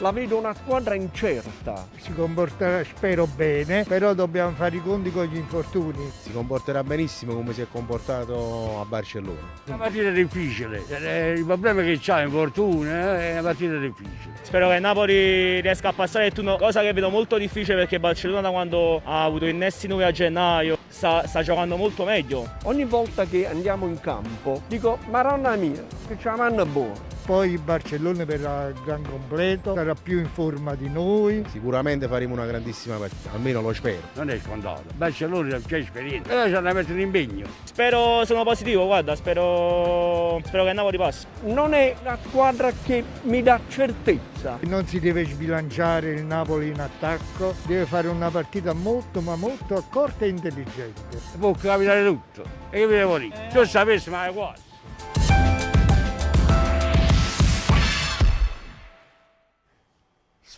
La vedo una squadra incerta. Si comporterà, spero, bene, però dobbiamo fare i conti con gli infortuni. Si comporterà benissimo come si è comportato a Barcellona. È Una partita difficile, eh, il problema è che c'ha infortuni, eh, è una partita difficile. Spero che Napoli riesca a passare il turno, cosa che vedo molto difficile perché Barcellona quando ha avuto innesti noi a gennaio sta, sta giocando molto meglio. Ogni volta che andiamo in campo dico, maronna mia, che ce la manna buona poi il Barcellona verrà gran completo, sarà più in forma di noi. Sicuramente faremo una grandissima partita, almeno lo spero. Non è scontato, Barcellona c'è esperienza, però ci hanno messo di impegno. Spero, sono positivo, guarda, spero, spero che Napoli passi. Non è la squadra che mi dà certezza. Non si deve sbilanciare il Napoli in attacco, deve fare una partita molto ma molto accorta e intelligente. Può capitare tutto, e io mi devo dire, se lo sapessi ma è quasi.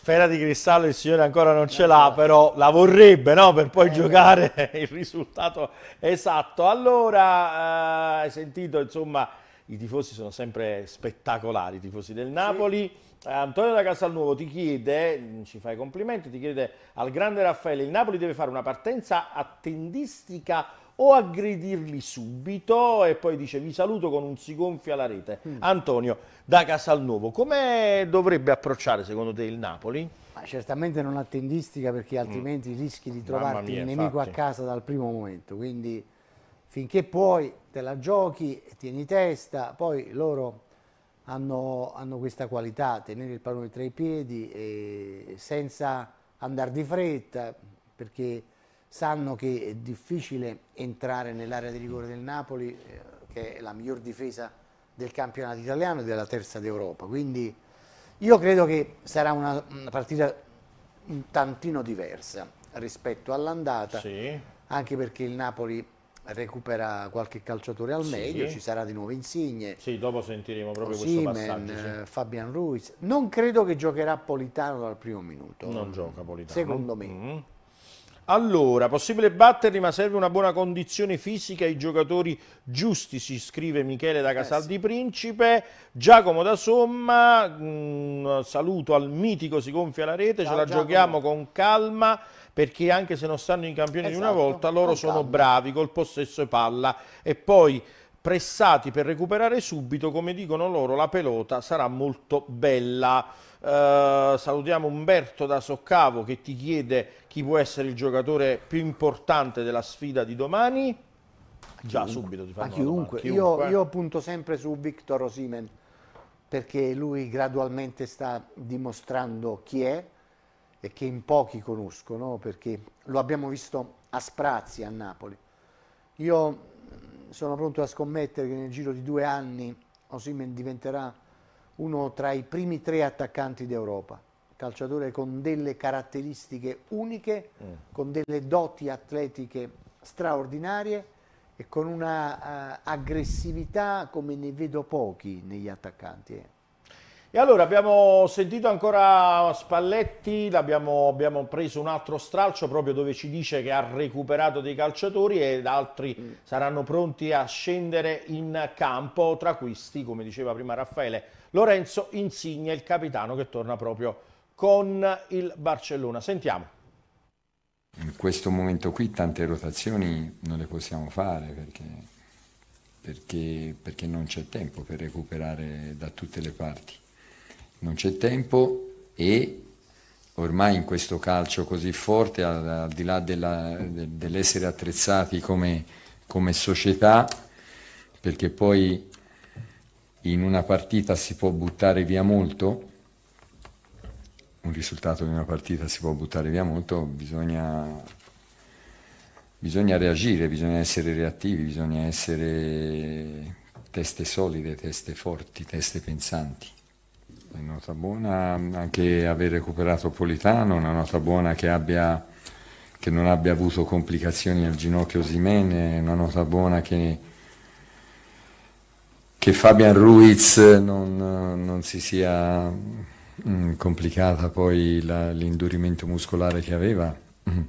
Sfera di cristallo il signore ancora non ce l'ha, però la vorrebbe no? per poi eh, giocare il risultato esatto. Allora, eh, hai sentito, insomma, i tifosi sono sempre spettacolari, i tifosi del Napoli. Sì. Antonio da Castelnuovo ti chiede, ci fai complimenti, ti chiede al grande Raffaele, il Napoli deve fare una partenza attendistica o aggredirli subito e poi dice vi saluto con un si gonfia la rete. Mm. Antonio, da Casalnuovo, come dovrebbe approcciare secondo te il Napoli? Ma certamente non attendistica perché mm. altrimenti mm. rischi di trovarti mia, il nemico infatti. a casa dal primo momento, quindi finché puoi te la giochi, tieni testa, poi loro hanno, hanno questa qualità, tenere il pallone tra i piedi senza andare di fretta perché sanno che è difficile entrare nell'area di rigore del Napoli, eh, che è la miglior difesa del campionato italiano e della terza d'Europa. Quindi io credo che sarà una, una, partita un tantino diversa rispetto all'andata, sì. anche perché il Napoli recupera qualche calciatore al meglio, ci sarà di nuovo Insigne. Sì, dopo sentiremo proprio Osimen, questo passaggio. Sì. Eh, Fabian Ruiz. Non credo che giocherà Politano dal primo minuto. Non gioca Politano. Secondo me. Mm -hmm. Allora, possibile batterli, ma serve una buona condizione fisica e i giocatori giusti, si scrive Michele da eh, Casal di Principe. Giacomo da Somma, un mm, saluto al mitico, si gonfia la rete, Ciao, ce la Giacomo. giochiamo con calma perché anche se non stanno in campione esatto, di una esatto, volta, loro sono calma. bravi col possesso e palla. E poi pressati per recuperare subito, come dicono loro, la pelota sarà molto bella. Eh, salutiamo Umberto da Soccavo che ti chiede chi può essere il giocatore più importante della sfida di domani. Già subito ti fanno a chiunque. chiunque. Io, io punto sempre su Victor Osimen perché lui gradualmente sta dimostrando chi è e che in pochi conoscono perché lo abbiamo visto a sprazzi a Napoli. Io mm, sono pronto a scommettere che nel giro di due anni Osimen diventerà uno tra i primi tre attaccanti d'Europa, calciatore con delle caratteristiche uniche, mm. con delle doti atletiche straordinarie e con una uh, aggressività come ne vedo pochi negli attaccanti. Eh. E allora abbiamo sentito ancora Spalletti, abbiamo, abbiamo preso un altro stralcio proprio dove ci dice che ha recuperato dei calciatori ed altri mm. saranno pronti a scendere in campo, tra questi, come diceva prima Raffaele, Lorenzo Insigne, il capitano che torna proprio con il Barcellona. Sentiamo. In questo momento qui tante rotazioni non le possiamo fare perché, perché, perché non c'è tempo per recuperare da tutte le parti. Non c'è tempo e ormai in questo calcio così forte, al, al di là dell'essere attrezzati come, come società, perché poi in una partita si può buttare via molto, un risultato di una partita si può buttare via molto, bisogna, bisogna reagire, bisogna essere reattivi, bisogna essere teste solide, teste forti, teste pensanti. Una nota buona anche aver recuperato Politano, una nota buona che, abbia, che non abbia avuto complicazioni al ginocchio Simene, una nota buona che che Fabian Ruiz non, non si sia mm, complicata poi l'indurimento muscolare che aveva, mm.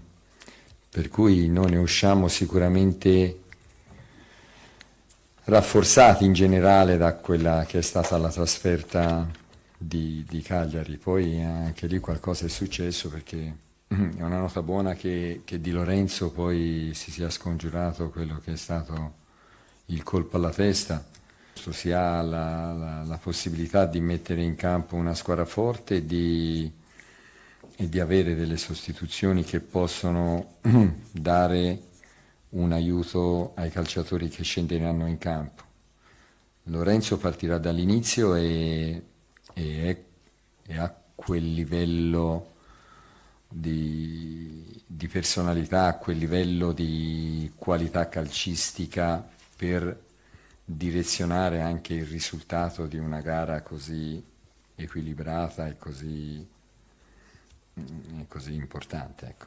per cui noi ne usciamo sicuramente rafforzati in generale da quella che è stata la trasferta di, di Cagliari. Poi anche lì qualcosa è successo perché mm, è una nota buona che, che, Di Lorenzo poi si sia scongiurato quello che è stato il colpo alla testa si ha la, la, la, possibilità di mettere in campo una squadra forte e di, e di avere delle sostituzioni che possono dare un aiuto ai calciatori che scenderanno in campo. Lorenzo partirà dall'inizio e, e, è, e, ha quel livello di, di personalità, quel livello di qualità calcistica per direzionare anche il risultato di una gara così equilibrata e così, mm, e così importante. Ecco.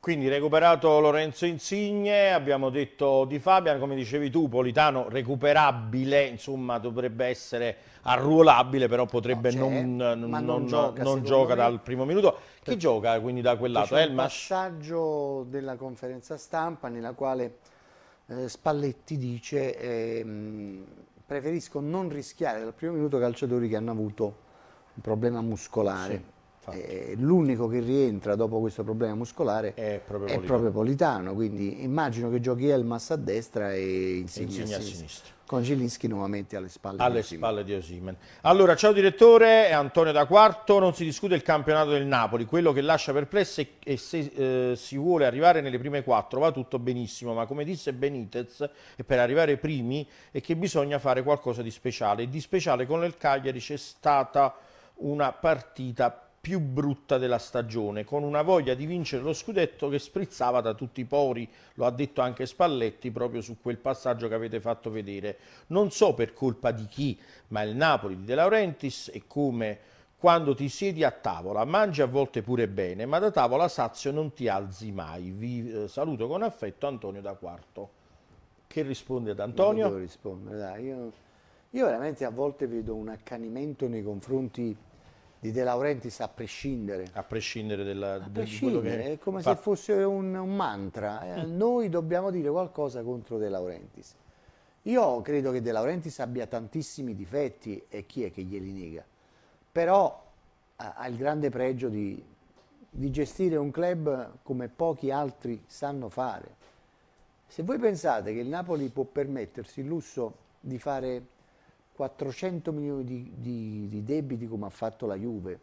Quindi recuperato Lorenzo Insigne, abbiamo detto di Fabian, come dicevi tu, Politano recuperabile, insomma dovrebbe essere arruolabile, però potrebbe no, non, non, non, gioca, non gioca dal primo minuto. Chi cioè, gioca quindi da quel lato? C'è un Elmas? passaggio della conferenza stampa nella quale eh, Spalletti dice eh, preferisco non rischiare dal primo minuto calciatori che hanno avuto un problema muscolare. Sì. Eh, l'unico che rientra dopo questo problema muscolare è proprio, è Politano. proprio Politano, quindi immagino che giochi Elmas a destra e Insigne, Insigne a, sinistra. a sinistra. Con Gilinski nuovamente alle spalle, alle di, spalle di Osimen. Allora, ciao direttore, è Antonio da Quarto, non si discute il campionato del Napoli, quello che lascia perplessi e se eh, si vuole arrivare nelle prime quattro va tutto benissimo, ma come disse Benitez, e per arrivare ai primi è che bisogna fare qualcosa di speciale, e di speciale con il Cagliari c'è stata una partita più brutta della stagione, con una voglia di vincere lo scudetto che sprizzava da tutti i pori, lo ha detto anche Spalletti proprio su quel passaggio che avete fatto vedere. Non so per colpa di chi, ma il Napoli di De Laurentiis è come quando ti siedi a tavola, mangi a volte pure bene, ma da tavola sazio non ti alzi mai. Vi eh, saluto con affetto Antonio da Quarto. Che risponde ad Antonio? Non devo rispondere, dai, io, io veramente a volte vedo un accanimento nei confronti di De Laurentiis a prescindere. A prescindere, della, a prescindere che... è come fa... se fosse un, un mantra. Eh, mm. Noi dobbiamo dire qualcosa contro De Laurentiis. Io credo che De Laurentiis abbia tantissimi difetti e chi è che glieli nega, però ha, ha il grande pregio di, di gestire un club come pochi altri sanno fare. Se voi pensate che il Napoli può permettersi il lusso di fare 400 milioni di, di, di debiti come ha fatto la Juve,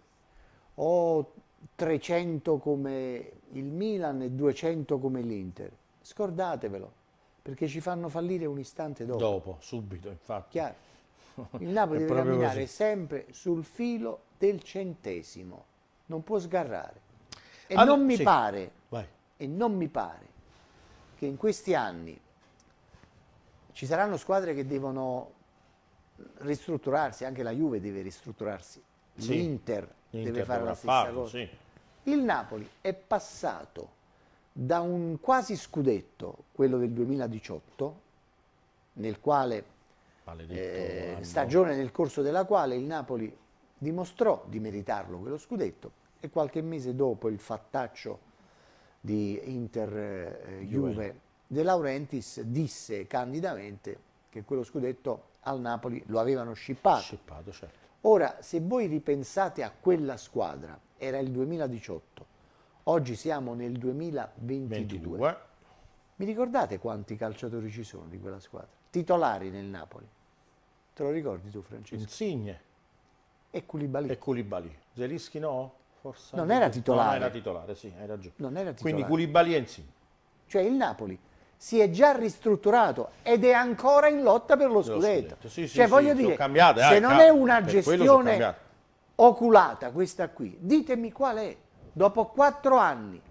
o 300 come il Milan e 200 come l'Inter. Scordatevelo, perché ci fanno fallire un istante dopo. Dopo, subito, infatti. Chiaro. Il Napoli deve camminare così. sempre sul filo del centesimo, non può sgarrare. E, allora, ah, non, mi sì. pare, e non mi pare che in questi anni ci saranno squadre che devono ristrutturarsi, anche la Juve deve ristrutturarsi, sì. l'Inter deve fare la stessa farlo, cosa. Sì. Il Napoli è passato da un quasi scudetto, quello del 2018, nel quale, eh, stagione nel corso della quale il Napoli dimostrò di meritarlo quello scudetto e qualche mese dopo il fattaccio di Inter eh, Juve De Laurentiis disse candidamente che quello scudetto al Napoli lo avevano scippato. scippato certo. Ora, se voi ripensate a quella squadra, era il 2018, oggi siamo nel 2022. 22. Mi ricordate quanti calciatori ci sono di quella squadra? Titolari nel Napoli. Te lo ricordi tu, Francesco? Insigne. E Culibali. E Culibali. Zelischi no? Forse non era titolare. Non era titolare, sì, hai ragione. Non era titolare. Quindi Culibali e Insigne. Cioè il Napoli si è già ristrutturato ed è ancora in lotta per lo scudetto. Sì, sì, cioè, sì, voglio dire, cambiate, eh, se eh, non è una gestione oculata questa qui, ditemi qual è. Dopo quattro anni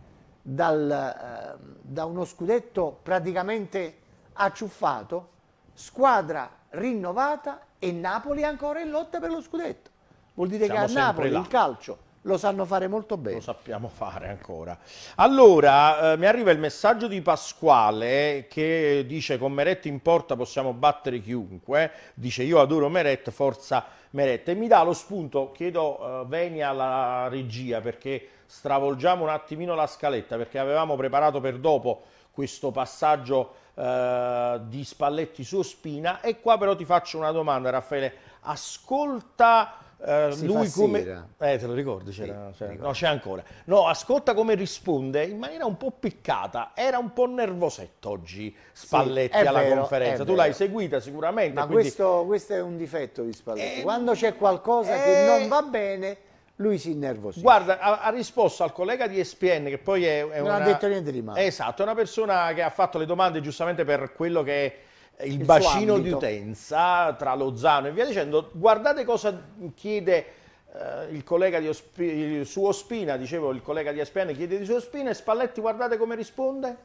dal, eh, da uno scudetto praticamente acciuffato, squadra rinnovata e Napoli ancora in lotta per lo scudetto. Vuol dire Siamo che a Napoli là. il calcio lo sanno fare molto bene. Lo sappiamo fare ancora. Allora, eh, mi arriva il messaggio di Pasquale che dice con Meret in porta possiamo battere chiunque, dice io adoro Meret, forza Meret. E mi dà lo spunto, chiedo eh, Venia alla regia perché stravolgiamo un attimino la scaletta perché avevamo preparato per dopo questo passaggio eh, di Spalletti su Spina e qua però ti faccio una domanda Raffaele, ascolta Uh, lui come... Eh, te lo ricordi? C'era, sì, No, c'è ancora. No, ascolta come risponde in maniera un po' piccata. Era un po' nervosetto oggi Spalletti sì, alla vero, conferenza. Tu l'hai seguita sicuramente. Ma quindi... questo, questo, è un difetto di Spalletti. Eh, Quando c'è qualcosa eh... che non va bene... Lui si innervosisce. Guarda, ha, ha, risposto al collega di ESPN che poi è, è non una... ha detto niente di male. Esatto, è una persona che ha fatto le domande giustamente per quello che è il, il bacino di utenza tra Lozano e via dicendo. Guardate cosa chiede eh, il collega di Ospi, il suo Spina, dicevo il collega di Aspiani chiede di suo Spina e Spalletti guardate come risponde.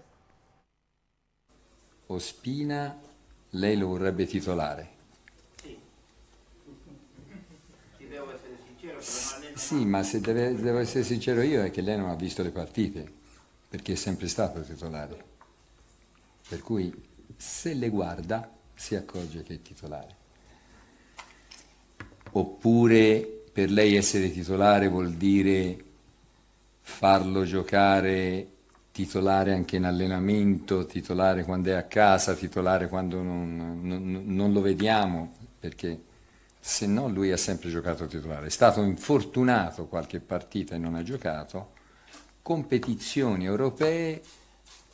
Ospina lei lo vorrebbe titolare. Sì, devo essere sincero. Sì, ma se deve, devo essere sincero io è che lei non ha visto le partite, perché è sempre stato titolare. Per cui se le guarda si accorge che è titolare. Oppure per lei essere titolare vuol dire farlo giocare titolare anche in allenamento, titolare quando è a casa, titolare quando non, non, non lo vediamo, perché se no lui ha sempre giocato titolare. È stato infortunato qualche partita e non ha giocato, competizioni europee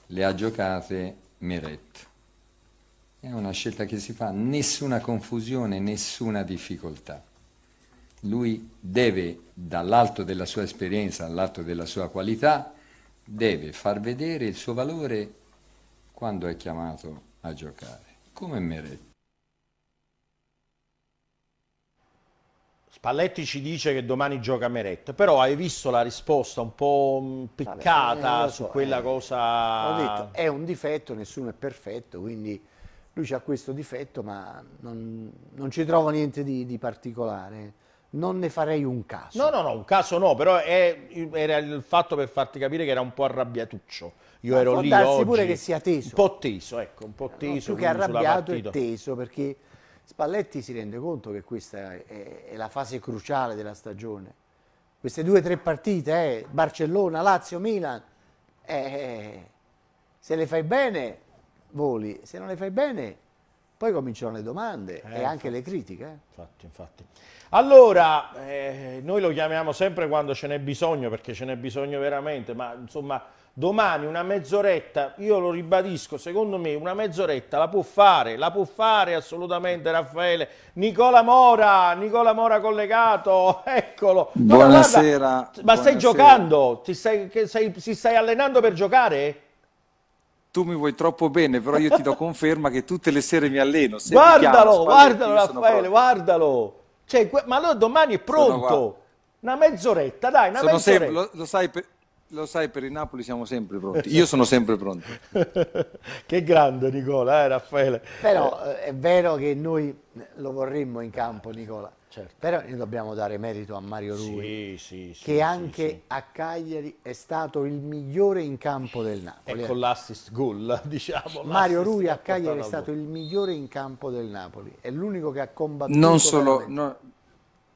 le ha giocate Meret. È una scelta che si fa, nessuna confusione, nessuna difficoltà. Lui deve, dall'alto della sua esperienza, dall'alto della sua qualità, deve far vedere il suo valore quando è chiamato a giocare, come Meret. Spalletti ci dice che domani gioca Meret, però hai visto la risposta un po' mm, piccata Vabbè, eh, so, su quella eh, cosa... Ho detto, è un difetto, nessuno è perfetto, quindi lui ha questo difetto ma non, non ci trovo niente di, di, particolare. Non ne farei un caso. No, no, no, un caso no, però è, era il fatto per farti capire che era un po' arrabbiatuccio. Io ma ero lì oggi. pure che sia teso. Un po' teso, ecco, un po' teso. No, più che arrabbiato e teso perché Spalletti si rende conto che questa è, è la fase cruciale della stagione. Queste due o tre partite, eh, Barcellona, Lazio, Milan, eh, se le fai bene voli, se non le fai bene, poi cominciano le domande eh, e anche le critiche. Eh. Infatti, infatti. Allora, eh, noi lo chiamiamo sempre quando ce n'è bisogno, perché ce n'è bisogno veramente, ma insomma, domani una mezz'oretta, io lo ribadisco, secondo me una mezz'oretta la può fare, la può fare assolutamente Raffaele. Nicola Mora, Nicola Mora collegato, eccolo. Buonasera. Guarda, ma buonasera. stai giocando? Ti stai, stai, stai allenando per giocare? tu mi vuoi troppo bene, però io ti do conferma che tutte le sere mi alleno. Se guardalo, mi chiama, guardalo Raffaele, guardalo. Cioè, ma allora domani è pronto. Una mezz'oretta, dai, una sono mezz'oretta. Sempre, lo, lo, sai per, lo, sai per, il Napoli siamo sempre pronti. Io sono sempre pronto. che grande Nicola, eh, Raffaele. Però eh, è vero che noi lo vorremmo in campo, Nicola. Certo. Però ne dobbiamo dare merito a Mario Rui, sì, sì, sì, che anche a Cagliari è stato il migliore in campo del Napoli. E eh. con l'assist goal, diciamo. Mario Rui a Cagliari è stato il migliore in campo del Napoli, è l'unico che ha combattuto. Non solo, no,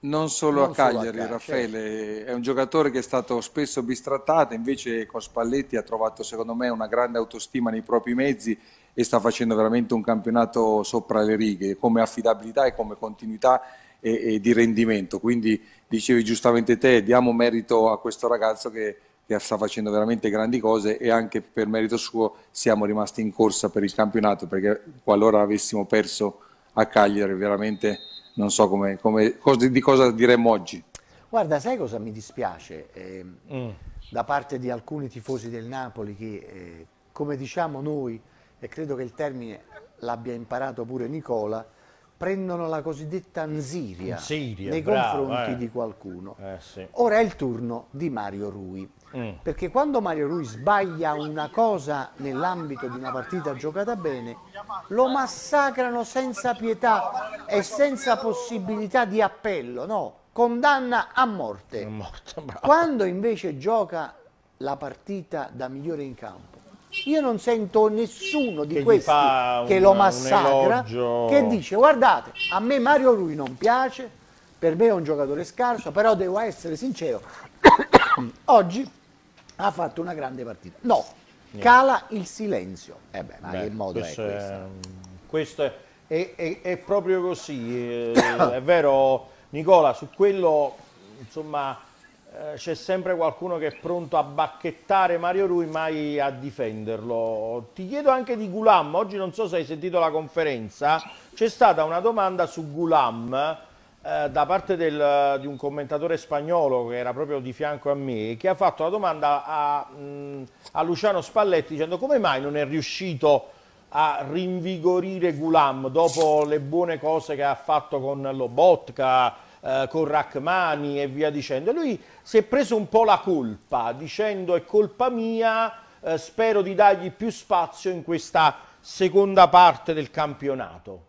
non solo non a Cagliari, solo a Raffaele, certo. è un giocatore che è stato spesso bistrattato, invece con Spalletti ha trovato secondo me una grande autostima nei propri mezzi e sta facendo veramente un campionato sopra le righe, come affidabilità e come continuità e, e di rendimento. Quindi dicevi giustamente te, diamo merito a questo ragazzo che, che sta facendo veramente grandi cose e anche per merito suo siamo rimasti in corsa per il campionato perché qualora avessimo perso a Cagliari veramente non so come, come, cosa, di cosa diremmo oggi. Guarda, sai cosa mi dispiace? Eh, mm. Da parte di alcuni tifosi del Napoli che, eh, come diciamo noi, e credo che il termine l'abbia imparato pure Nicola, prendono la cosiddetta ansiria Siria, nei bravo, confronti eh. di qualcuno. Eh, sì. Ora è il turno di Mario Rui, mm. perché quando Mario Rui sbaglia una cosa nell'ambito di una partita giocata bene, lo massacrano senza pietà e senza possibilità di appello, no? Condanna a morte. morte quando invece gioca la partita da migliore in campo, io non sento nessuno di che questi che lo massacra, che dice guardate, a me Mario Rui non piace, per me è un giocatore scarso, però devo essere sincero, oggi ha fatto una grande partita. No, cala il silenzio. Eh beh, ma beh, che modo questo è questo? È, questo è, è, è proprio così, eh, è vero Nicola, su quello insomma eh, c'è sempre qualcuno che è pronto a bacchettare Mario Rui, mai a difenderlo. Ti chiedo anche di Gulam, oggi non so se hai sentito la conferenza, c'è stata una domanda su Gulam eh, da parte del, di un commentatore spagnolo che era proprio di fianco a me, che ha fatto la domanda a, mm, a Luciano Spalletti dicendo come mai non è riuscito a rinvigorire Gulam dopo le buone cose che ha fatto con Lobotka, eh, con Rachmani e via dicendo. Lui si è preso un po' la colpa dicendo è colpa mia, eh, spero di dargli più spazio in questa seconda parte del campionato.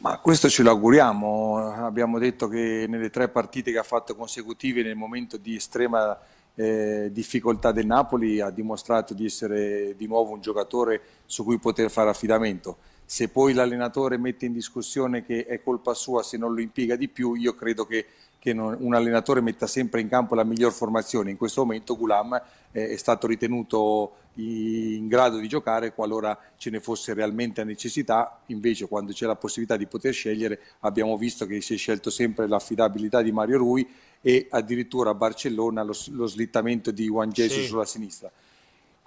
Ma questo ce lo auguriamo, abbiamo detto che nelle tre partite che ha fatto consecutive nel momento di estrema eh, difficoltà del Napoli ha dimostrato di essere di nuovo un giocatore su cui poter fare affidamento se poi l'allenatore mette in discussione che è colpa sua se non lo impiega di più, io credo che, che non, un allenatore metta sempre in campo la miglior formazione. In questo momento Gulam eh, è stato ritenuto in grado di giocare qualora ce ne fosse realmente necessità, invece quando c'è la possibilità di poter scegliere abbiamo visto che si è scelto sempre l'affidabilità di Mario Rui e addirittura a Barcellona lo, lo slittamento di Juan Jesus sì. sulla sinistra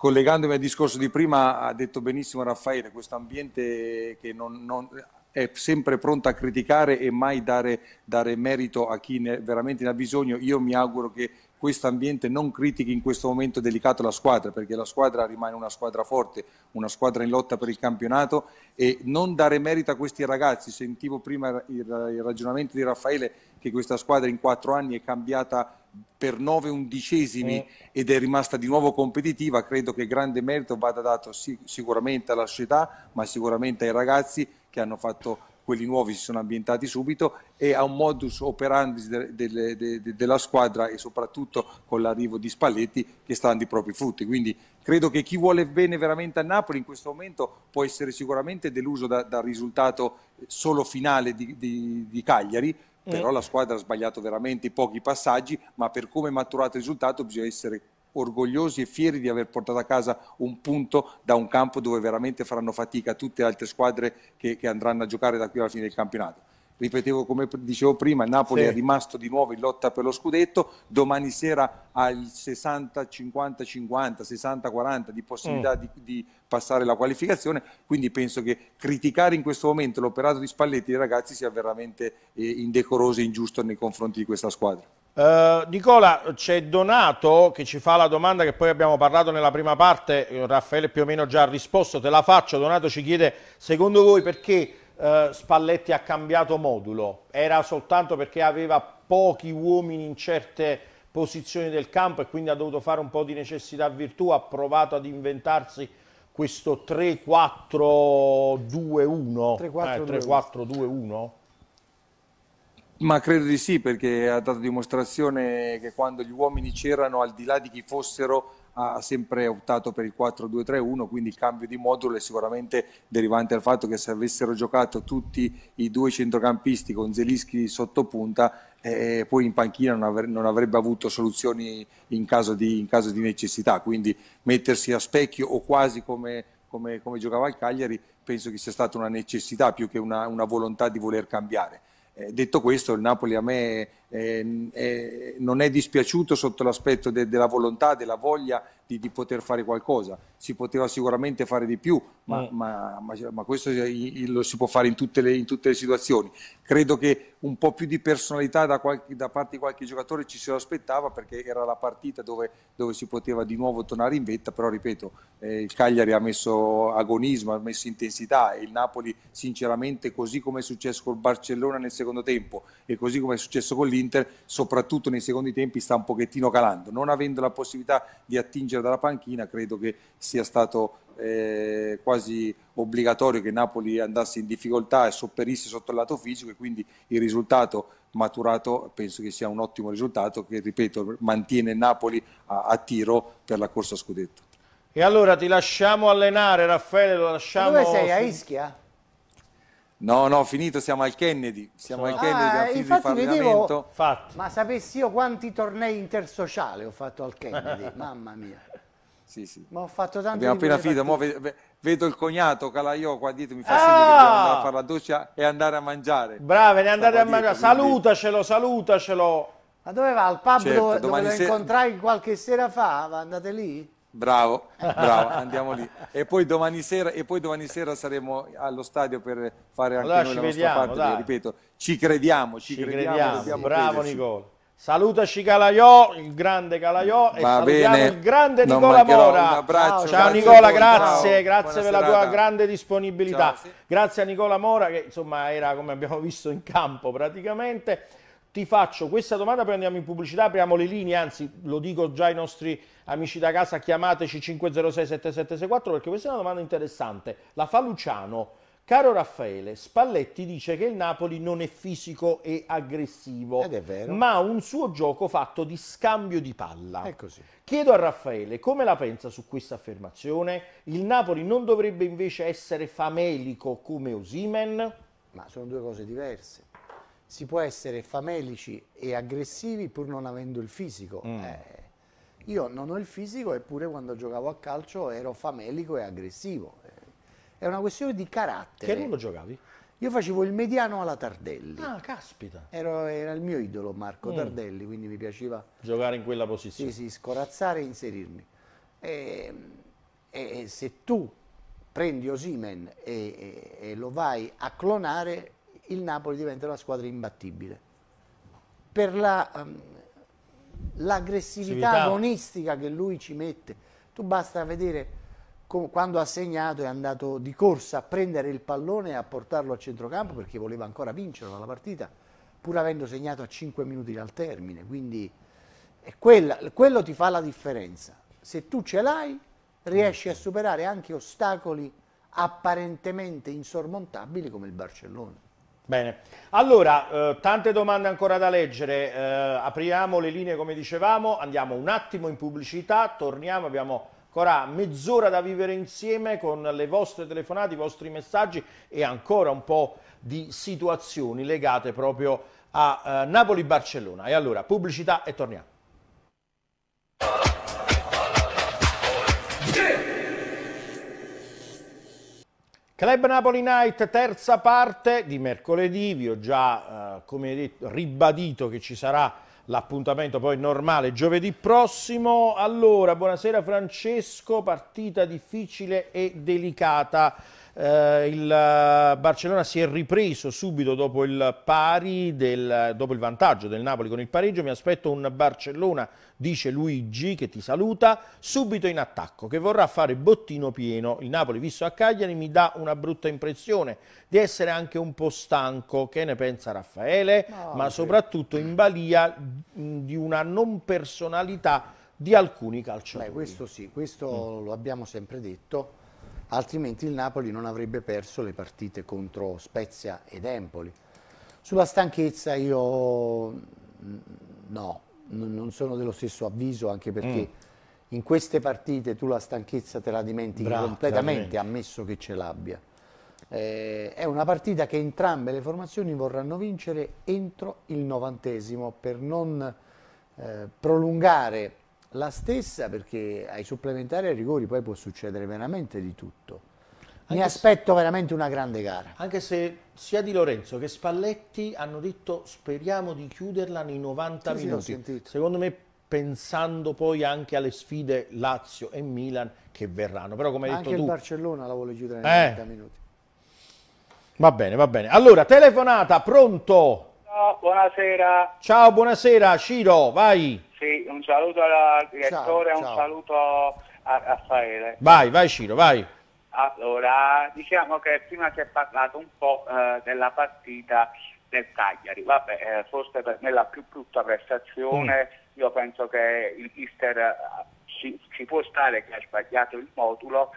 collegandomi al discorso di prima, ha detto benissimo Raffaele, questo ambiente che non, non è sempre pronto a criticare e mai dare, dare merito a chi ne, veramente ne ha bisogno. Io mi auguro che questo ambiente non critichi in questo momento delicato la squadra, perché la squadra rimane una squadra forte, una squadra in lotta per il campionato e non dare merito a questi ragazzi. Sentivo prima il, il ragionamento di Raffaele che questa squadra in quattro anni è cambiata per 9 undicesimi ed è rimasta di nuovo competitiva, credo che grande merito vada dato sicuramente alla società, ma sicuramente ai ragazzi che hanno fatto quelli nuovi si sono ambientati subito e a un modus operandi de, de, de, della squadra e soprattutto con l'arrivo di Spalletti che sta dando i propri frutti. Quindi credo che chi vuole bene veramente a Napoli in questo momento può essere sicuramente deluso da, dal risultato solo finale di, di, di Cagliari, però la squadra ha sbagliato veramente pochi passaggi, ma per come è maturato il risultato bisogna essere orgogliosi e fieri di aver portato a casa un punto da un campo dove veramente faranno fatica tutte le altre squadre che, che andranno a giocare da qui alla fine del campionato ripetevo come dicevo prima, il Napoli sì. è rimasto di nuovo in lotta per lo scudetto, domani sera al 60-50-50, 60-40 di possibilità mm. di, di, passare la qualificazione, quindi penso che criticare in questo momento l'operato di Spalletti ragazzi sia veramente eh, indecoroso e ingiusto nei confronti di questa squadra. Uh, Nicola, c'è Donato che ci fa la domanda che poi abbiamo parlato nella prima parte, Raffaele più o meno già ha risposto, te la faccio, Donato ci chiede secondo voi perché eh, Spalletti ha cambiato modulo, era soltanto perché aveva pochi uomini in certe posizioni del campo e quindi ha dovuto fare un po' di necessità virtù, ha provato ad inventarsi questo 3-4-2-1, 3-4-2-1. Eh, Ma credo di sì, perché ha dato dimostrazione che quando gli uomini c'erano, al di là di chi fossero, ha sempre optato per il 4-2-3-1, quindi il cambio di modulo è sicuramente derivante dal fatto che se avessero giocato tutti i due centrocampisti con Zelischi sotto punta, eh, poi in panchina non, avre non, avrebbe avuto soluzioni in caso, di, in caso di necessità, quindi mettersi a specchio o quasi come come, come, giocava il Cagliari, penso che sia stata una necessità più che una, una volontà di voler cambiare. Eh, detto questo, il Napoli a me eh, eh, non è dispiaciuto sotto l'aspetto de- della volontà, della voglia di-, di, poter fare qualcosa. Si poteva sicuramente fare di più, ma, mm. ma, ma, ma questo lo si può fare in tutte, le, in tutte, le, situazioni. Credo che un po' più di personalità da, qualche, da parte di qualche giocatore ci si lo aspettava perché era la partita dove, dove, si poteva di nuovo tornare in vetta, però ripeto, eh, il Cagliari ha messo agonismo, ha messo intensità e il Napoli sinceramente così come è successo col Barcellona nel secondo tempo e così come è successo con l'Inter l'Inter, soprattutto nei secondi tempi, sta un pochettino calando. Non avendo la possibilità di attingere dalla panchina, credo che sia stato eh, quasi obbligatorio che Napoli andasse in difficoltà e sopperisse sotto il lato fisico e quindi il risultato maturato penso che sia un ottimo risultato che, ripeto, mantiene Napoli a, a tiro per la corsa a scudetto. E allora ti lasciamo allenare, Raffaele, lo lasciamo... Dove sei, a Ischia? No, no, finito, siamo al Kennedy. Siamo al ah, Kennedy, ah, abbiamo finito il Parlamento. Vedevo, ma sapessi io quanti tornei intersociali ho fatto al Kennedy, mamma mia. Sì, sì. Ma ho fatto tanti Abbiamo appena finito, vedo, vedo il cognato Calaiò qua dietro, mi fa ah! segno che andare a fare la doccia e andare a mangiare. Brave, ne andate a mangiare, salutacelo, salutacelo. Ma dove va? Al pub certo, dove, lo sera... incontrai qualche sera fa? Andate lì? Bravo, bravo, andiamo lì. E poi domani sera, e poi domani sera saremo allo stadio per fare anche allora noi la vediamo, nostra parte. Dai. Ripeto, ci crediamo, ci, ci crediamo. crediamo bravo Nicola. Salutaci Calaiò, il grande Calaiò e Va bene. il grande Nicola Mora. Un abbraccio, ciao, ciao Nicola, grazie, ciao. grazie Buona per serata. la tua grande disponibilità. Ciao, sì. Grazie a Nicola Mora che insomma era come abbiamo visto in campo praticamente ti faccio questa domanda, poi andiamo in pubblicità, apriamo le linee, anzi lo dico già ai nostri amici da casa, chiamateci 506-7764 perché questa è una domanda interessante. La fa Luciano. Caro Raffaele, Spalletti dice che il Napoli non è fisico e aggressivo, Ed è vero. ma un suo gioco fatto di scambio di palla. Chiedo a Raffaele come la pensa su questa affermazione. Il Napoli non dovrebbe invece essere famelico come Osimen? Ma sono due cose diverse si può essere famelici e aggressivi pur non avendo il fisico. Mm. Eh, io non ho il fisico eppure quando giocavo a calcio ero famelico e aggressivo. Eh, è una questione di carattere. Che ruolo giocavi? Io facevo il mediano alla Tardelli. Ah, caspita. Ero, era il mio idolo Marco mm. Tardelli, quindi mi piaceva... Giocare in quella posizione. Sì, sì, scorazzare e inserirmi. Ehm, e, e se tu prendi Osimen e, e, e lo vai a clonare, il Napoli diventa una squadra imbattibile. Per ehm, l'aggressività la, um, agonistica che lui ci mette, tu basta vedere quando ha segnato è andato di corsa a prendere il pallone e a portarlo a centrocampo perché voleva ancora vincere la partita, pur avendo segnato a 5 minuti dal termine. Quindi quella, quello ti fa la differenza. Se tu ce l'hai, riesci a superare anche ostacoli apparentemente insormontabili come il Barcellona. Bene, allora, eh, tante domande ancora da leggere, eh, apriamo le linee come dicevamo, andiamo un attimo in pubblicità, torniamo, abbiamo ancora mezz'ora da vivere insieme con le vostre telefonate, i vostri messaggi e ancora un po' di situazioni legate proprio a eh, Napoli-Barcellona. E allora, pubblicità e torniamo. Club Napoli Night, terza parte di mercoledì, vi ho già eh, come detto, ribadito che ci sarà l'appuntamento poi normale giovedì prossimo. Allora, buonasera Francesco, partita difficile e delicata eh, il eh, Barcellona si è ripreso subito dopo il pari, del, dopo il vantaggio del Napoli con il pareggio, mi aspetto un Barcellona, dice Luigi che ti saluta, subito in attacco, che vorrà fare bottino pieno, il Napoli visto a Cagliari mi dà una brutta impressione di essere anche un po' stanco, che ne pensa Raffaele, no, ma sì. soprattutto in balia mm, di una non personalità di alcuni calciatori. Beh, questo sì, questo mm. lo abbiamo sempre detto altrimenti il Napoli non avrebbe perso le partite contro Spezia ed Empoli. Sulla stanchezza io mm, no, non sono dello stesso avviso anche perché mm. in queste partite tu la stanchezza te la dimentichi Bra completamente, ammesso che ce l'abbia. Eh, è una partita che entrambe le formazioni vorranno vincere entro il novantesimo per non eh, prolungare la stessa perché ai supplementari e ai rigori poi può succedere veramente di tutto. Mi aspetto se, veramente una grande gara. Anche se sia Di Lorenzo che Spalletti hanno detto speriamo di chiuderla nei 90 sì, minuti. Sì, Secondo me pensando poi anche alle sfide Lazio e Milan che verranno. Però come hai anche detto tu... Anche il Barcellona la vuole chiudere nei eh. 90 minuti. Va bene, va bene. Allora, telefonata, pronto? Ciao, buonasera. Ciao, buonasera, Ciro, vai. Sì, un saluto al direttore, ciao, un saluto a Raffaele. Vai, vai Ciro, vai. Allora, diciamo che prima si è parlato un po' eh, della partita del Cagliari, vabbè, eh, forse per me la più brutta prestazione, mm. io penso che il Mister eh, ci, ci, può stare che ha sbagliato il modulo,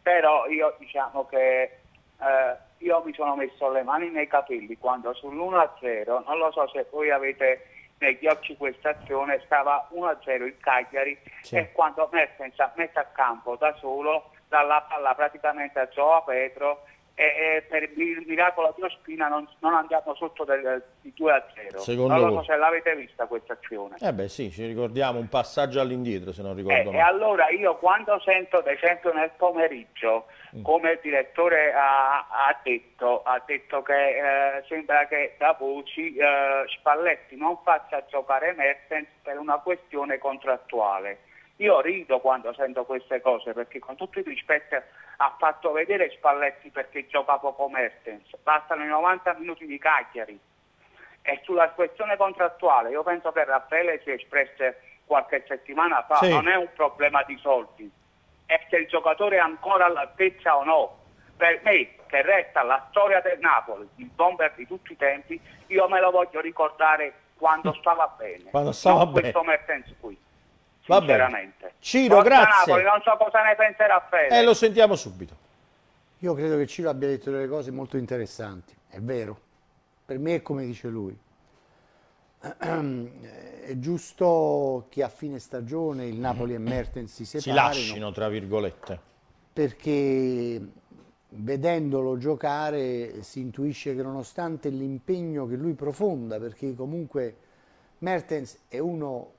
però io diciamo che eh, io mi sono messo le mani nei capelli quando sull'1-0, non lo so se voi avete negli occhi questa azione stava 1-0 il Cagliari sì. e quando Mertens ha messo a campo da solo dalla palla praticamente a Gioa Petro e, per il miracolo di Ospina non, non andiamo sotto del, di 2 a 0 Secondo non so se l'avete vista questa azione eh beh sì ci ricordiamo un passaggio all'indietro se non ricordo eh, e allora io quando sento De Centro nel pomeriggio mm. come il direttore ha, ha, detto ha detto che eh, sembra che da voci eh, Spalletti non faccia giocare Mertens per una questione contrattuale io rido quando sento queste cose perché con tutto il rispetto ha fatto vedere Spalletti perché gioca poco Mertens, bastano i 90 minuti di Cagliari. E sulla questione contrattuale io penso che Raffaele si è espresso qualche settimana fa, sì. non è un problema di soldi, è se il giocatore è ancora all'altezza o no. Per me che resta la storia del Napoli, il bomber di tutti i tempi, io me lo voglio ricordare quando stava bene, quando stava non bene. questo Mertens qui sinceramente. Ciro, Forza grazie. Napoli, non so cosa ne penserà Fede. Eh, lo sentiamo subito. Io credo che Ciro abbia detto delle cose molto interessanti, è vero. Per me è come dice lui. è giusto che a fine stagione il Napoli e mm-hmm. Mertens si separino. Si lasciano, tra virgolette. Perché vedendolo giocare si intuisce che nonostante l'impegno che lui profonda, perché comunque Mertens è uno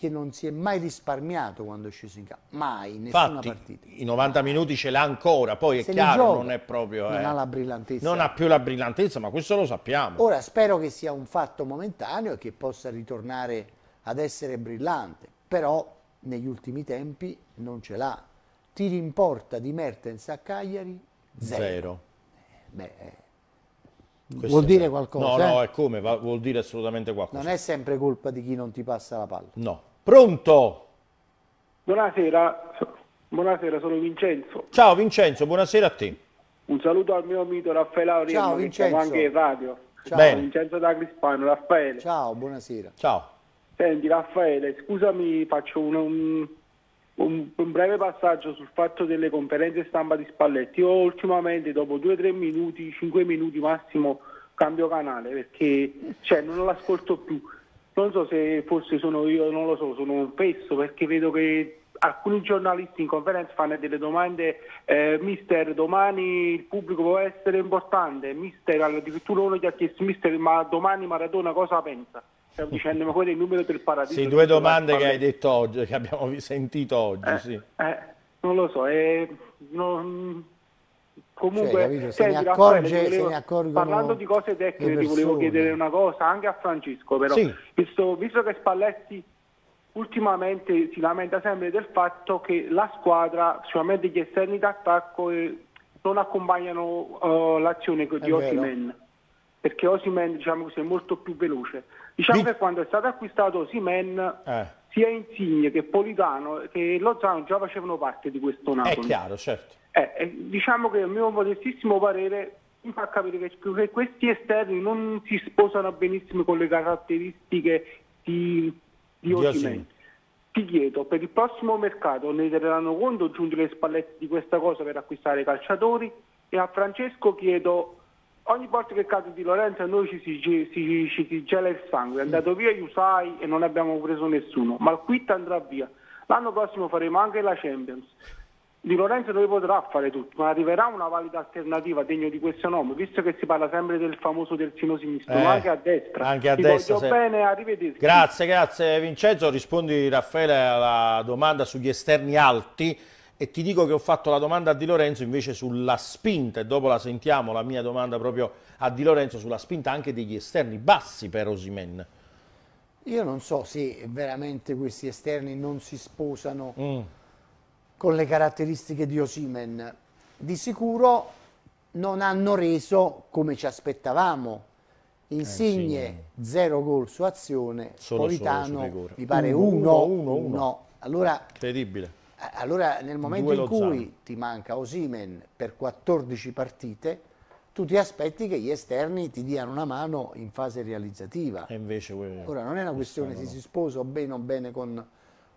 che non si è mai risparmiato quando è sceso in campo, mai, nessuna Infatti, partita. i 90 minuti ce l'ha ancora, poi Se è chiaro, non è proprio... Non eh, ha la brillantezza. Non ha più la brillantezza, ma questo lo sappiamo. Ora spero che sia un fatto momentaneo e che possa ritornare ad essere brillante, però negli ultimi tempi non ce l'ha. Tiri in porta di Mertens a Cagliari, zero. zero. Eh, beh, eh, questo vuol dire qualcosa? No, no, eh? è come, vuol dire assolutamente qualcosa. Non è sempre colpa di chi non ti passa la palla. No, Pronto? Buonasera, buonasera, sono Vincenzo. Ciao Vincenzo, buonasera a te. Un saluto al mio amico Raffaele Aurelio, Ciao, Vincenzo. anche in radio. Ciao Bene. Vincenzo da Crispano, Raffaele. Ciao, buonasera. Ciao. Senti Raffaele, scusami, faccio un, un, un, un breve passaggio sul fatto delle conferenze stampa di Spalletti. Io ultimamente dopo 2-3 minuti, 5 minuti massimo, cambio canale perché cioè, non l'ascolto più non so se forse sono io, non lo so, sono un pezzo perché vedo che alcuni giornalisti in conferenza fanno delle domande, eh, mister domani il pubblico può essere importante, mister addirittura uno gli ha chiesto mister ma domani Maradona cosa pensa? Stiamo dicendo ma quello è il numero del paradiso. Sì, due domande che hai detto oggi, che abbiamo sentito oggi. Eh, sì. eh, non lo so, eh, non, Comunque, cioè, capito, se, senti, ne accorge, volevo, se ne accorgono parlando di cose tecniche, ti volevo chiedere una cosa anche a Francesco, però sì. visto, visto che Spalletti ultimamente si lamenta sempre del fatto che la squadra, sicuramente gli esterni d'attacco, eh, non accompagnano uh, l'azione di Osimen perché Osimen diciamo così, è molto più veloce. Diciamo Di... che quando è stato acquistato Osimen eh. sia Insigne che Politano che Lozano già facevano parte di questo Napoli. È chiaro, certo. Eh, eh, diciamo che il mio modestissimo parere mi fa capire che, questi esterni non si sposano benissimo con le caratteristiche di, di Osimè. Ti chiedo, per il prossimo mercato ne terranno conto giungere le spallette di questa cosa per acquistare i calciatori? E a Francesco chiedo, ogni volta che cade di Lorenzo a noi ci si, si, ci si gela il sangue, è andato mm. via Usai e non abbiamo preso nessuno, ma il quit andrà via. L'anno prossimo faremo anche la Champions. Di Lorenzo dove potrà fare tutto, ma arriverà una valida alternativa degno di questo nome, visto che si parla sempre del famoso terzino sinistro, eh, ma anche a destra. Anche a Ti destra. Se... Bene, arrivederci. Grazie, grazie Vincenzo. Rispondi Raffaele alla domanda sugli esterni alti e ti dico che ho fatto la domanda a Di Lorenzo invece sulla spinta e dopo la sentiamo la mia domanda proprio a Di Lorenzo sulla spinta anche degli esterni bassi per Osimen. Io non so se veramente questi esterni non si sposano mm con le caratteristiche di Osimen. Di sicuro non hanno reso come ci aspettavamo. Insigne 0 eh, sì. gol su azione, solo, Politano solo mi pare uno, 1 Allora, Incredibile. Allora nel momento in cui ti manca Osimen per 14 partite, tu ti aspetti che gli esterni ti diano una mano in fase realizzativa. E invece Ora non è una questione se si sposa o bene o bene con,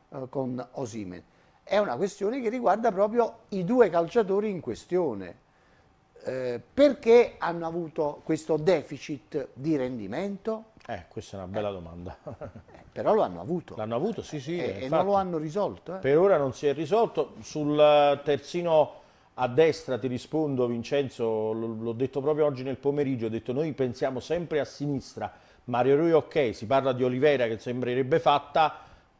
eh, con Osimen è una questione che riguarda proprio i due calciatori in questione. Eh, perché hanno avuto questo deficit di rendimento? Eh, questa è una bella eh. domanda. però lo hanno avuto. L'hanno avuto, sì, sì. Eh, e, non lo hanno risolto. Eh. Per ora non si è risolto. Sul terzino a destra ti rispondo, Vincenzo, l'ho detto proprio oggi nel pomeriggio, ho detto noi pensiamo sempre a sinistra. Mario Rui ok, si parla di Olivera che sembrerebbe fatta,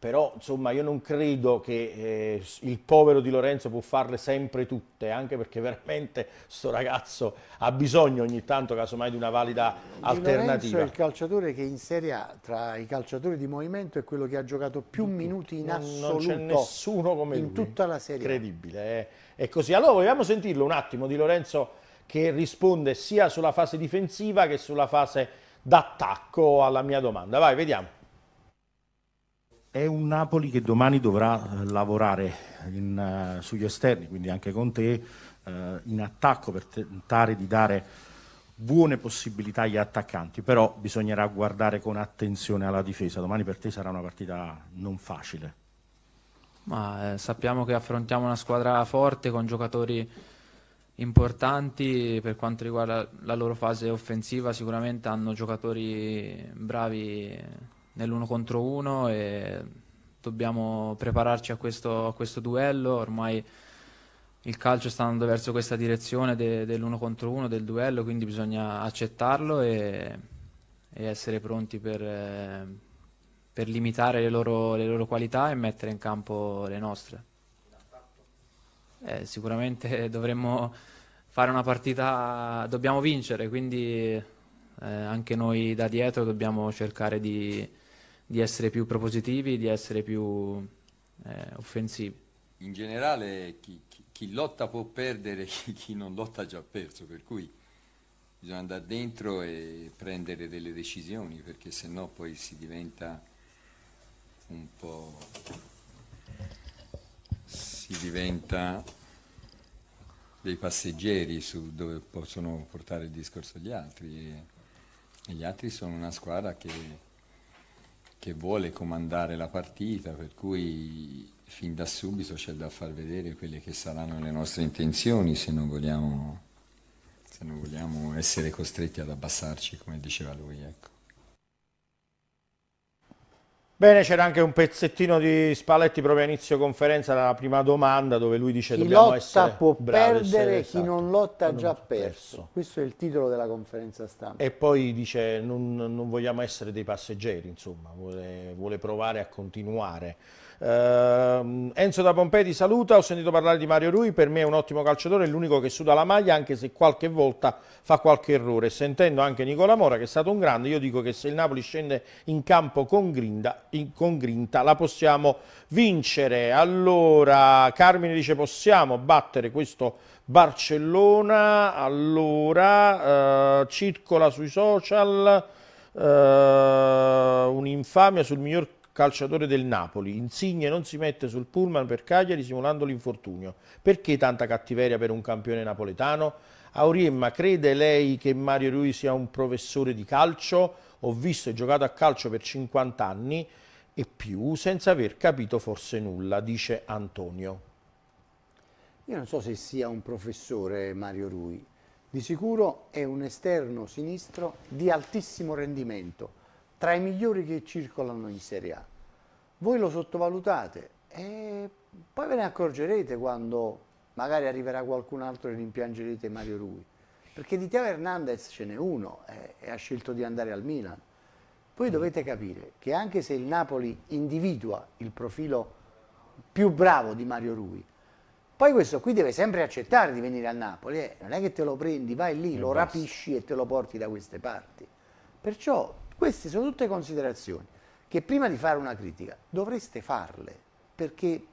però insomma io non credo che eh, il povero Di Lorenzo può farle sempre tutte, anche perché veramente sto ragazzo ha bisogno ogni tanto casomai di una valida di alternativa. Lorenzo è il calciatore che in Serie A tra i calciatori di movimento è quello che ha giocato più mm, minuti in assoluto. Non c'è nessuno come in lui. tutta la Serie A. Incredibile, eh? è così. Allora vogliamo sentirlo un attimo Di Lorenzo che risponde sia sulla fase difensiva che sulla fase d'attacco alla mia domanda. Vai, vediamo. È un Napoli che domani dovrà eh, lavorare in, uh, sugli esterni, quindi anche con te, uh, in attacco per tentare di dare buone possibilità agli attaccanti, però bisognerà guardare con attenzione alla difesa. Domani per te sarà una partita non facile. Ma, eh, sappiamo che affrontiamo una squadra forte con giocatori importanti per quanto riguarda la loro fase offensiva, sicuramente hanno giocatori bravi nell'uno contro uno e dobbiamo prepararci a questo, a questo duello, ormai il calcio sta andando verso questa direzione de, dell'uno contro uno, del duello, quindi bisogna accettarlo e, e essere pronti per, eh, per limitare le loro, le loro, qualità e mettere in campo le nostre. Eh, sicuramente dovremmo fare una partita, dobbiamo vincere, quindi eh, anche noi da dietro dobbiamo cercare di di essere più propositivi, di essere più eh, offensivi. In generale chi, chi, chi, lotta può perdere, chi, chi non lotta ha già perso, per cui bisogna andare dentro e prendere delle decisioni, perché sennò poi si diventa un po'... si diventa dei passeggeri su dove possono portare il discorso gli altri e gli altri sono una squadra che che vuole comandare la partita, per cui fin da subito c'è da far vedere quelle che saranno le nostre intenzioni se non vogliamo, se non vogliamo essere costretti ad abbassarci, come diceva lui. Ecco. Bene, c'era anche un pezzettino di Spalletti proprio a inizio conferenza, la prima domanda dove lui dice chi dobbiamo essere Chi lotta può perdere, chi esatto. non lotta ha già perso. perso. Questo è il titolo della conferenza stampa. E poi dice non, non vogliamo essere dei passeggeri, insomma, vuole, vuole provare a continuare. Uh, Enzo da Pompei ti saluta, ho sentito parlare di Mario Rui, per me è un ottimo calciatore, è l'unico che suda la maglia anche se qualche volta fa qualche errore. Sentendo anche Nicola Mora che è stato un grande, io dico che se il Napoli scende in campo con, grinda, in, con grinta la possiamo vincere. Allora Carmine dice possiamo battere questo Barcellona, allora uh, circola sui social uh, un'infamia sul miglior calciatore del Napoli. Insigne non si mette sul pullman per Cagliari simulando l'infortunio. Perché tanta cattiveria per un campione napoletano? Auriemma, crede lei che Mario Rui sia un professore di calcio? Ho visto e giocato a calcio per 50 anni e più senza aver capito forse nulla, dice Antonio. Io non so se sia un professore Mario Rui, di sicuro è un esterno sinistro di altissimo rendimento, tra i migliori che circolano in Serie A voi lo sottovalutate e poi ve ne accorgerete quando magari arriverà qualcun altro e rimpiangerete Mario Rui. Perché di Teo Hernandez ce n'è uno eh, e ha scelto di andare al Milan. Poi dovete capire che anche se il Napoli individua il profilo più bravo di Mario Rui, poi questo qui deve sempre accettare di venire a Napoli, eh. non è che te lo prendi, vai lì, lo rapisci e te lo porti da queste parti. Perciò queste sono tutte considerazioni che prima di fare una critica dovreste farle, perché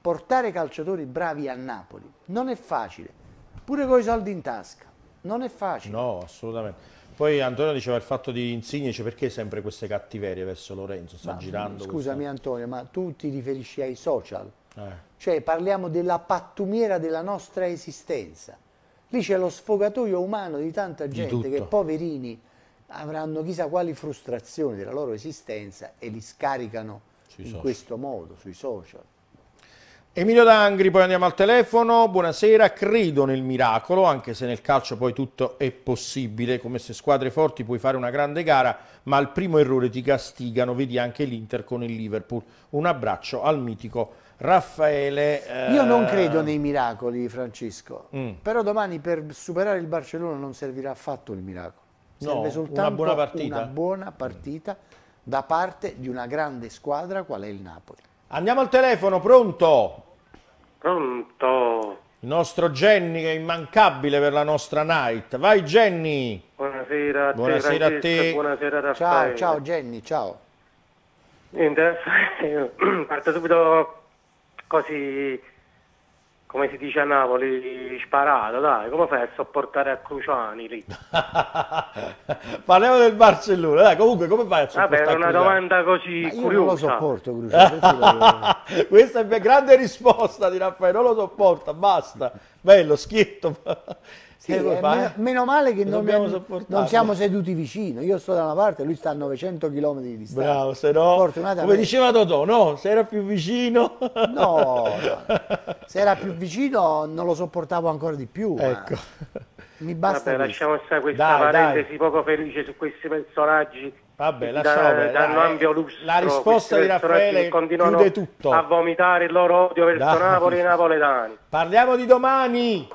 portare calciatori bravi a Napoli non è facile, pure con i soldi in tasca, non è facile. No, assolutamente. Poi Antonio diceva il fatto di Insigne, cioè perché sempre queste cattiverie verso Lorenzo? Sta ma, girando. Scusami questo... Antonio, ma tu ti riferisci ai social? Eh. Cioè parliamo della pattumiera della nostra esistenza. Lì c'è lo sfogatoio umano di tanta gente di che poverini avranno chissà quali frustrazioni della loro esistenza e li scaricano sui in social. questo modo sui social. Emilio D'Angri, poi andiamo al telefono, buonasera, credo nel miracolo, anche se nel calcio poi tutto è possibile, come se squadre forti puoi fare una grande gara, ma al primo errore ti castigano, vedi anche l'Inter con il Liverpool. Un abbraccio al mitico Raffaele. Eh... Io non credo nei miracoli, Francesco, mm. però domani per superare il Barcellona non servirà affatto il miracolo. Serve soltanto una buona, partita. una buona partita da parte di una grande squadra qual è il Napoli. Andiamo al telefono, pronto? Pronto. Il nostro Jenny che è immancabile per la nostra night. Vai Jenny. Buonasera a buonasera te. A te. Buonasera a Ciao, ciao Jenny, ciao. Niente, parto subito così come si dice a Napoli, sparato, dai, come fai a sopportare a Cruciani lì? Parliamo del Barcellona, dai, comunque come fai a sopportare Vabbè, è una domanda così Ma io non lo sopporto Cruciani. Questa è la mia grande risposta di Raffaele, non lo sopporta, basta, bello, schietto. Sì, eh, meno, meno, male che non, non, siamo seduti vicino. Io sto da una parte, lui sta a 900 km di distanza. Bravo, se no, come diceva Totò, no, se era più vicino... No, no, se era più vicino non lo sopportavo ancora di più. Ecco. Mi basta Vabbè, lasciamo stare questa dai, parentesi dai. poco felice su questi personaggi Vabbè, lasciamo da, ampio lustro. La risposta di Raffaele chiude tutto. a vomitare il loro odio verso Napoli e i napoletani. Parliamo di domani.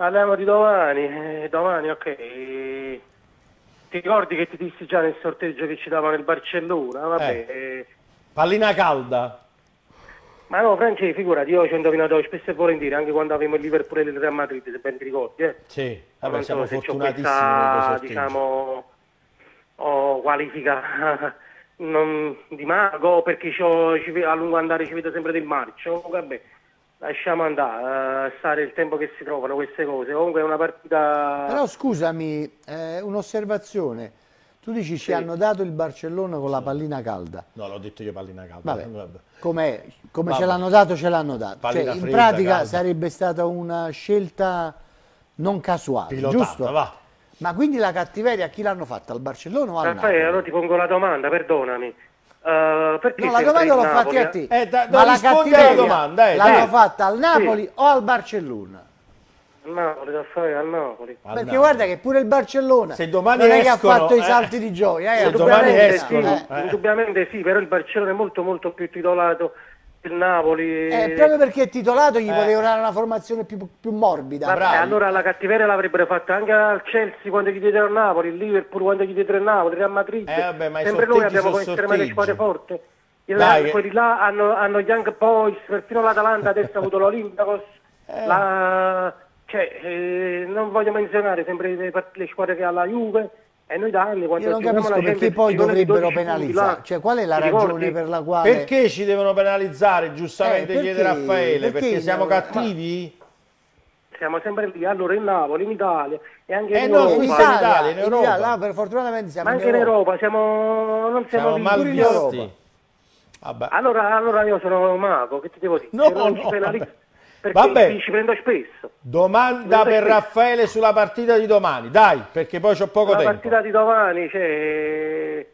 Parliamo di domani, eh, domani ok. Ti ricordi che ti dissi già nel sorteggio che ci davano il Barcellona? Vabbè. Eh. eh. Pallina calda. Ma no, Franci, figurati, io ci ho indovinato spesso e volentieri, anche quando avevamo il Liverpool e il Real Madrid, se ben ti ricordi, eh? Sì, vabbè, siamo fortunatissimi questa, diciamo, oh, qualifica non, di mago, perché a lungo andare ci vedo sempre del marcio, vabbè lasciamo andare, uh, stare il tempo che si trovano queste cose. Comunque è una partita... Però scusami, eh, un'osservazione. Tu dici sì. ci hanno dato il Barcellona con la pallina calda. No, l'ho detto io pallina calda. Vabbè. Come, come Vabbè. ce l'hanno dato, ce l'hanno dato. Cioè, in pratica calda. sarebbe stata una scelta non casuale, Pilotata, giusto? Va. Ma quindi la cattiveria a chi l'hanno fatta? Al Barcellona o al Raffaele, Napoli? allora ti pongo la domanda, perdonami. Eh, perché no, la domanda l'ho fatta a eh? te. Eh, da, ma la cattiveria domanda, eh, l'hanno fatta al Napoli sì. o al Barcellona? Al Napoli, da fare al Napoli. Perché Napoli. guarda che pure il Barcellona se domani non è escono, che ha fatto eh, i salti di gioia. Eh, se domani escono, sì, eh. Indubbiamente sì, però il Barcellona è molto molto più titolato il Napoli... Eh, proprio perché è titolato gli eh. poteva dare una formazione più, più morbida. Vabbè, allora la cattiveria l'avrebbero fatta anche al Chelsea quando gli diedero il Napoli, il Liverpool quando gli diedero il Napoli, il Real Madrid. Eh, vabbè, ma Sempre noi abbiamo con estremamente squadre forti. Dai, là, eh. quelli là hanno, hanno Young Boys, perfino l'Atalanta adesso ha avuto l'Olympiacos, eh. la... cioè, eh, non voglio menzionare sempre le, le, squadre che ha la Juve, e noi da anni quando Io non capisco perché poi dovrebbero penalizzare. cioè, qual è la ragione per la quale. Perché ci devono penalizzare? Giustamente eh, chiede Raffaele, perché, perché siamo no, cattivi? Siamo sempre lì, allora in Napoli, in Italia e anche eh in, no, Europa. in Italia, in, Europa. In Italia, per fortunatamente siamo Ma anche in Europa, in Europa siamo, non siamo, siamo mal visti. Allora, allora io sono un mago, che ti devo dire? No, no, penalizz perché Vabbè. ci prendo spesso. Domanda prendo per spesso. Raffaele sulla partita di domani, dai, perché poi c'ho poco La tempo. La partita di domani, cioè...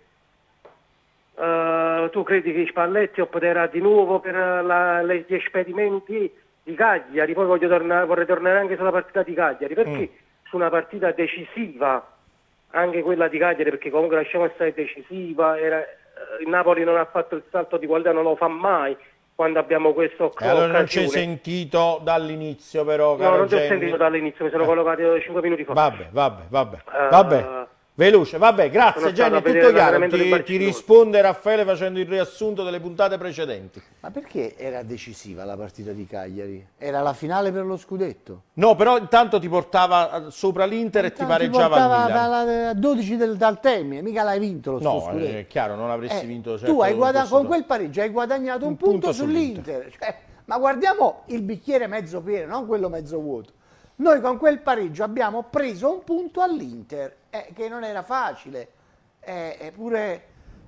Uh, tu credi che Spalletti opterà di nuovo per la, le, gli esperimenti di Cagliari? Poi tornare, vorrei tornare anche sulla partita di Cagliari, perché mm. su una partita decisiva, anche quella di Cagliari, perché comunque lasciamo stare decisiva, era, eh, il Napoli non ha fatto il salto di qualità, non lo fa mai, quando abbiamo questo occasione. Allora non ci hai sentito dall'inizio però, No, non ti ho sentito dall'inizio, mi sono eh. collocato 5 minuti fa. Vabbè, vabbè, vabbè. Eh, vabbè. Veloce, vabbè, grazie Gianni, è tutto chiaro. Ti, ti, risponde Raffaele facendo il riassunto delle puntate precedenti. Ma perché era decisiva la partita di Cagliari? Era la finale per lo scudetto? No, però intanto ti portava eh, sopra l'Inter e ti pareggiava ti Milan. a 12 eh, del, dal termine, mica l'hai vinto lo no, scudetto. No, è chiaro, non avresti eh, vinto certo. Tu hai certo, guadagnato, con quel pareggio hai guadagnato un, un punto, punto sull'Inter. Cioè, ma guardiamo il bicchiere mezzo pieno, non quello mezzo vuoto. Noi con quel pareggio abbiamo preso un punto all'Inter eh, che non era facile, eh, eppure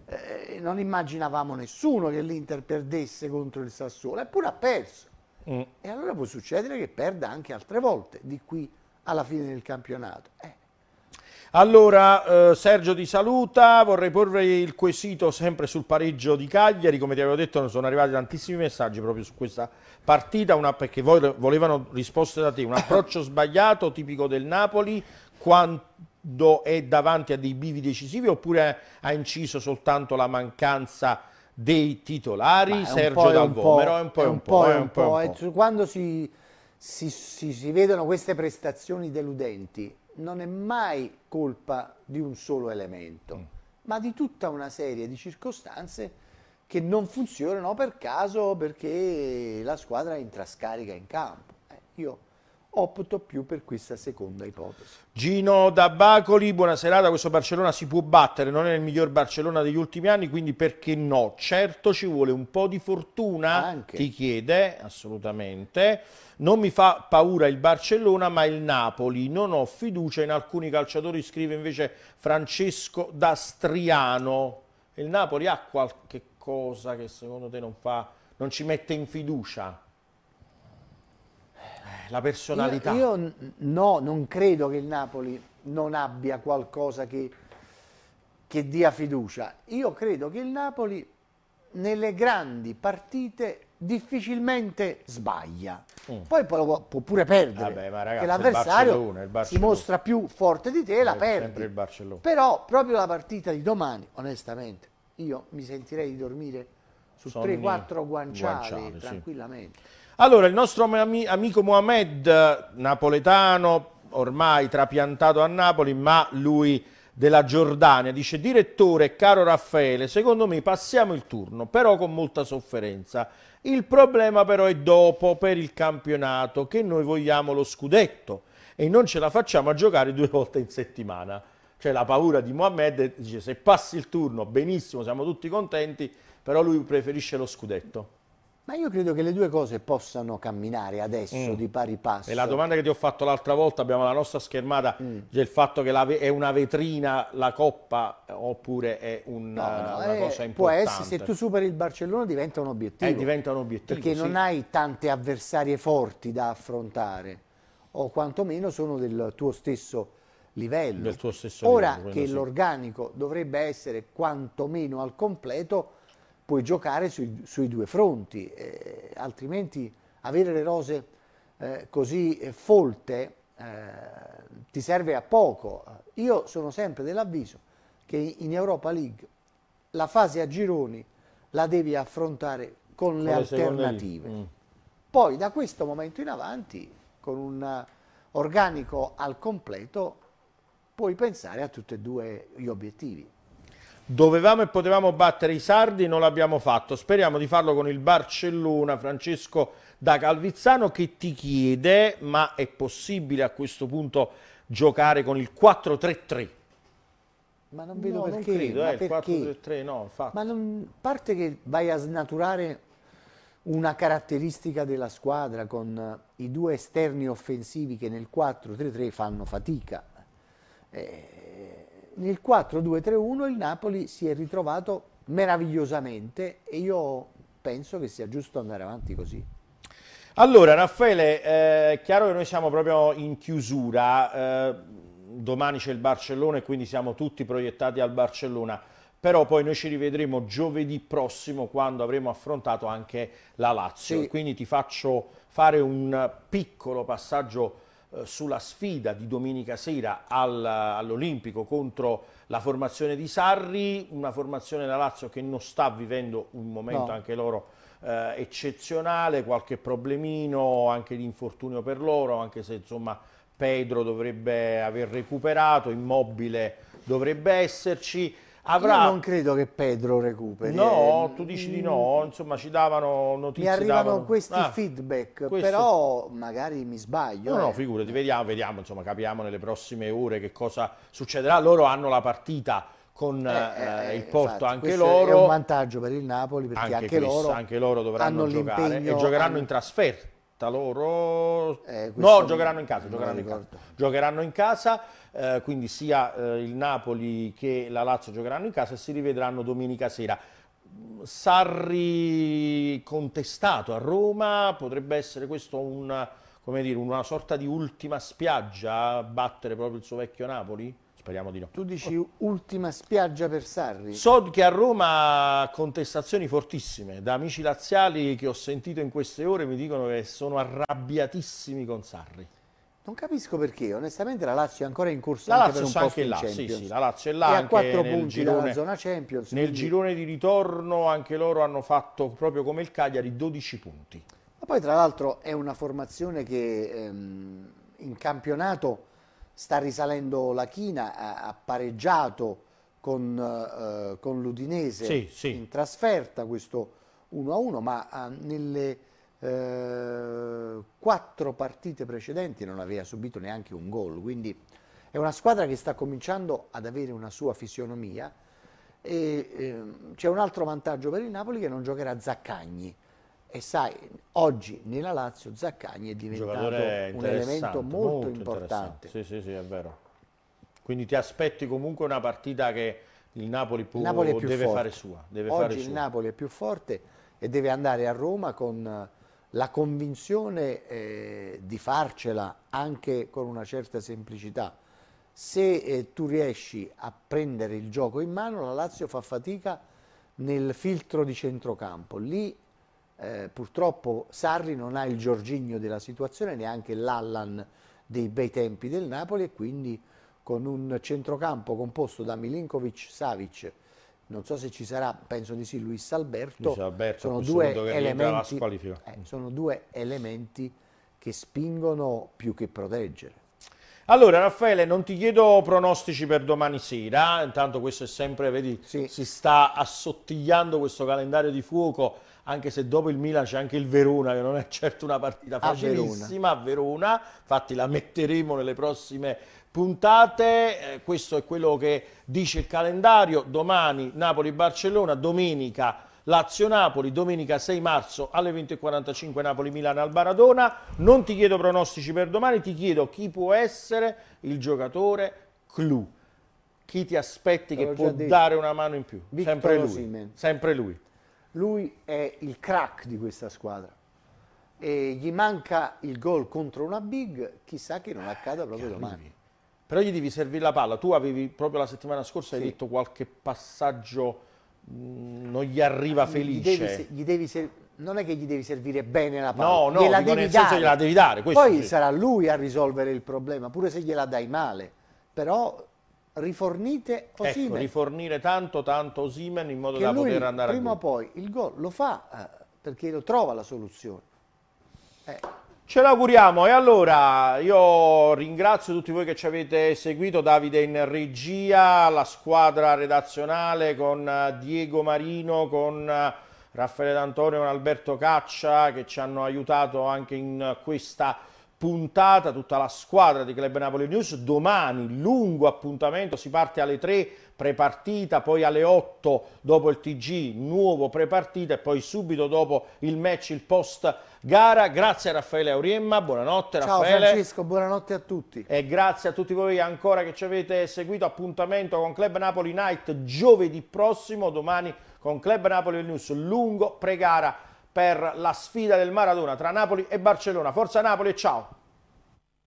eh, non immaginavamo nessuno che l'Inter perdesse contro il Sassuolo, eppure ha perso. Mm. E allora può succedere che perda anche altre volte, di qui alla fine del campionato. Eh. Allora, eh, Sergio ti saluta, vorrei porre il quesito sempre sul pareggio di Cagliari, come ti avevo detto sono arrivati tantissimi messaggi proprio su questa partita, una, perché volevano risposte da te, un approccio sbagliato tipico del Napoli, quanto è davanti a dei bivi decisivi oppure ha inciso soltanto la mancanza dei titolari, Sergio Dal è un po' è un po', è un po', è quando si, si, si, si vedono queste prestazioni deludenti non è mai colpa di un solo elemento, mm. ma di tutta una serie di circostanze che non funzionano per caso perché la squadra è in trascarica in campo. Eh, io opto più per questa seconda ipotesi. Gino da Bacoli, buona serata, questo Barcellona si può battere, non è il miglior Barcellona degli ultimi anni, quindi perché no? Certo ci vuole un po' di fortuna, Anche. ti chiede, assolutamente. Non mi fa paura il Barcellona, ma il Napoli. Non ho fiducia in alcuni calciatori, scrive invece Francesco D'Astriano. Il Napoli ha qualche cosa che secondo te non fa, non ci mette in fiducia? la personalità. Io, io no, non credo che il Napoli non abbia qualcosa che, che dia fiducia. Io credo che il Napoli nelle grandi partite difficilmente sbaglia. Mm. Poi può, può, pure perdere. Vabbè, l'avversario si mostra più forte di te e la perde. Però proprio la partita di domani, onestamente, io mi sentirei di dormire su 3-4 guanciali, guanciali, tranquillamente. Sì. Allora, il nostro amico Mohamed, napoletano, ormai trapiantato a Napoli, ma lui della Giordania, dice direttore, caro Raffaele, secondo me passiamo il turno, però con molta sofferenza. Il problema però è dopo per il campionato, che noi vogliamo lo scudetto e non ce la facciamo a giocare due volte in settimana. Cioè la paura di Mohamed dice se passi il turno benissimo, siamo tutti contenti, però lui preferisce lo scudetto. Ma io credo che le due cose possano camminare adesso mm. di pari passo. E la domanda che ti ho fatto l'altra volta, abbiamo la nostra schermata, mm. c'è fatto che è una vetrina la Coppa oppure è un, no, no, una eh, cosa importante? Può essere, se tu superi il Barcellona diventa un obiettivo. Eh, diventa un obiettivo, Perché sì. non hai tante avversarie forti da affrontare o quantomeno sono del tuo stesso livello. Del tuo stesso Ora livello, che sì. l'organico dovrebbe essere quantomeno al completo puoi giocare sui, sui due fronti, eh, altrimenti avere le rose eh, così eh, folte eh, ti serve a poco. Io sono sempre dell'avviso che in Europa League la fase a gironi la devi affrontare con, con le, le alternative. Mm. Poi da questo momento in avanti, con un organico al completo, puoi pensare a tutti e due gli obiettivi. Dovevamo e potevamo battere i sardi, non l'abbiamo fatto. Speriamo di farlo con il Barcellona, Francesco da Calvizzano che ti chiede, ma è possibile a questo punto giocare con il 4-3-3? Ma non vedo no, perché, non credo, eh, perché? 4, 3, 3 no, infatti. ma non, parte che vai a snaturare una caratteristica della squadra con eh, i due esterni offensivi che nel 4-3-3 fanno fatica. Eh, nel 4-2-3-1 il Napoli si è ritrovato meravigliosamente e io penso che sia giusto andare avanti così. Allora Raffaele, eh, è chiaro che noi siamo proprio in chiusura, eh, domani c'è il Barcellona e quindi siamo tutti proiettati al Barcellona, però poi noi ci rivedremo giovedì prossimo quando avremo affrontato anche la Lazio, sì. quindi ti faccio fare un piccolo passaggio eh, sulla sfida di domenica sera all'Olimpico contro la formazione di Sarri, una formazione da Lazio che non sta vivendo un momento no. anche loro eh, eccezionale, qualche problemino, anche di infortunio per loro, anche se insomma Pedro dovrebbe aver recuperato, Immobile dovrebbe esserci, Avrà... Io non credo che Pedro recuperi. No, eh. tu dici di no, insomma ci davano notizie. Mi arrivano davano... questi ah, feedback, questo... però magari mi sbaglio. No, eh. no, figurati, vediamo, vediamo, insomma capiamo nelle prossime ore che cosa succederà. Loro hanno la partita con eh, eh, eh, eh il Porto esatto. anche Questo loro. È un vantaggio per il Napoli perché anche, anche questo, loro, anche loro dovranno giocare e giocheranno hanno... in trasferta fatta loro. Eh, no, giocheranno in casa. Giocheranno in casa. Giocheranno in casa eh, quindi sia eh, il Napoli che la Lazio giocheranno in casa e si rivedranno domenica sera. Sarri contestato a Roma, potrebbe essere questo un, dire, una sorta di ultima spiaggia, a battere proprio il suo vecchio Napoli? speriamo di no. Tu dici ultima spiaggia per Sarri? So che a Roma contestazioni fortissime, da amici laziali che ho sentito in queste ore mi dicono che sono arrabbiatissimi con Sarri. Non capisco perché, onestamente la Lazio è ancora in corsa la Lazio anche, anche là, sì, sì, la Lazio è là, e a quattro punti girone, zona Champions. Nel quindi... girone di ritorno anche loro hanno fatto, proprio come il Cagliari, 12 punti. Ma poi tra l'altro è una formazione che ehm, in campionato sta risalendo la china, ha, pareggiato con, eh, con l'Udinese sì, sì. in trasferta, questo 1-1, ma ah, nelle eh, quattro partite precedenti non aveva subito neanche un gol, quindi è una squadra che sta cominciando ad avere una sua fisionomia e eh, c'è un altro vantaggio per il Napoli che non giocherà Zaccagni, e sai, oggi nella Lazio Zaccagni è diventato un elemento molto, molto importante. Sì, sì, sì, è vero. Quindi ti aspetti comunque una partita che il Napoli, può, Napoli deve forte. fare sua. Deve oggi fare il sua. Napoli è più forte e deve andare a Roma con eh, la convinzione eh, di farcela anche con una certa semplicità. Se eh, tu riesci a prendere il gioco in mano, la Lazio fa fatica nel filtro di centrocampo. Lì eh, purtroppo Sarri non ha il Giorgigno della situazione, neanche l'Allan dei bei tempi del Napoli e quindi con un centrocampo composto da Milinkovic, Savic, non so se ci sarà, penso di sì, Luis Alberto, Luis Alberto sono, due elementi, eh, sono due elementi che spingono più che proteggere. Allora Raffaele, non ti chiedo pronostici per domani sera, intanto questo è sempre, vedi, sì. si sta assottigliando questo calendario di fuoco, anche se dopo il Milan c'è anche il Verona, che non è certo una partita facilissima, a Verona, infatti la metteremo nelle prossime puntate, eh, questo è quello che dice il calendario, domani Napoli-Barcellona, domenica Lazio-Napoli, domenica 6 marzo alle 20.45 Napoli-Milano al Baradona, non ti chiedo pronostici per domani, ti chiedo chi può essere il giocatore clou, chi ti aspetti che può detto. dare una mano in più, Victor sempre lui, Simen. sempre lui lui è il crack di questa squadra. E gli manca il gol contro una big, chissà che non accada proprio domani. Però gli devi servire la palla. Tu avevi proprio la settimana scorsa, sì. hai detto qualche passaggio mh, mm, non gli arriva felice. Gli devi, gli devi servire non è che gli devi servire bene la palla, no, no, gliela, dico, devi dare. gliela devi dare. Poi sì. sarà lui a risolvere il problema, pure se gliela dai male. Però rifornite Osimen. Ecco, rifornire tanto tanto Osimen in modo che da lui, poter andare prima a prima o poi il gol lo fa eh, perché lo trova la soluzione. Eh. Ce l'auguriamo e allora io ringrazio tutti voi che ci avete seguito, Davide in regia, la squadra redazionale con eh, Diego Marino, con eh, Raffaele D'Antonio con Alberto Caccia che ci hanno aiutato anche in questa puntata, tutta la squadra di Club Napoli News. Domani, lungo appuntamento, si parte alle 3, prepartita, poi alle 8 dopo il TG, nuovo prepartita e poi subito dopo il match, il post gara. Grazie a Raffaele Auriemma, buonanotte Ciao Raffaele. Ciao Francesco, buonanotte a tutti. E grazie a tutti voi ancora che ci avete seguito. Appuntamento con Club Napoli Night giovedì prossimo, domani con Club Napoli News, lungo pre-gara per la sfida del Maradona tra Napoli e Barcellona. Forza Napoli e ciao!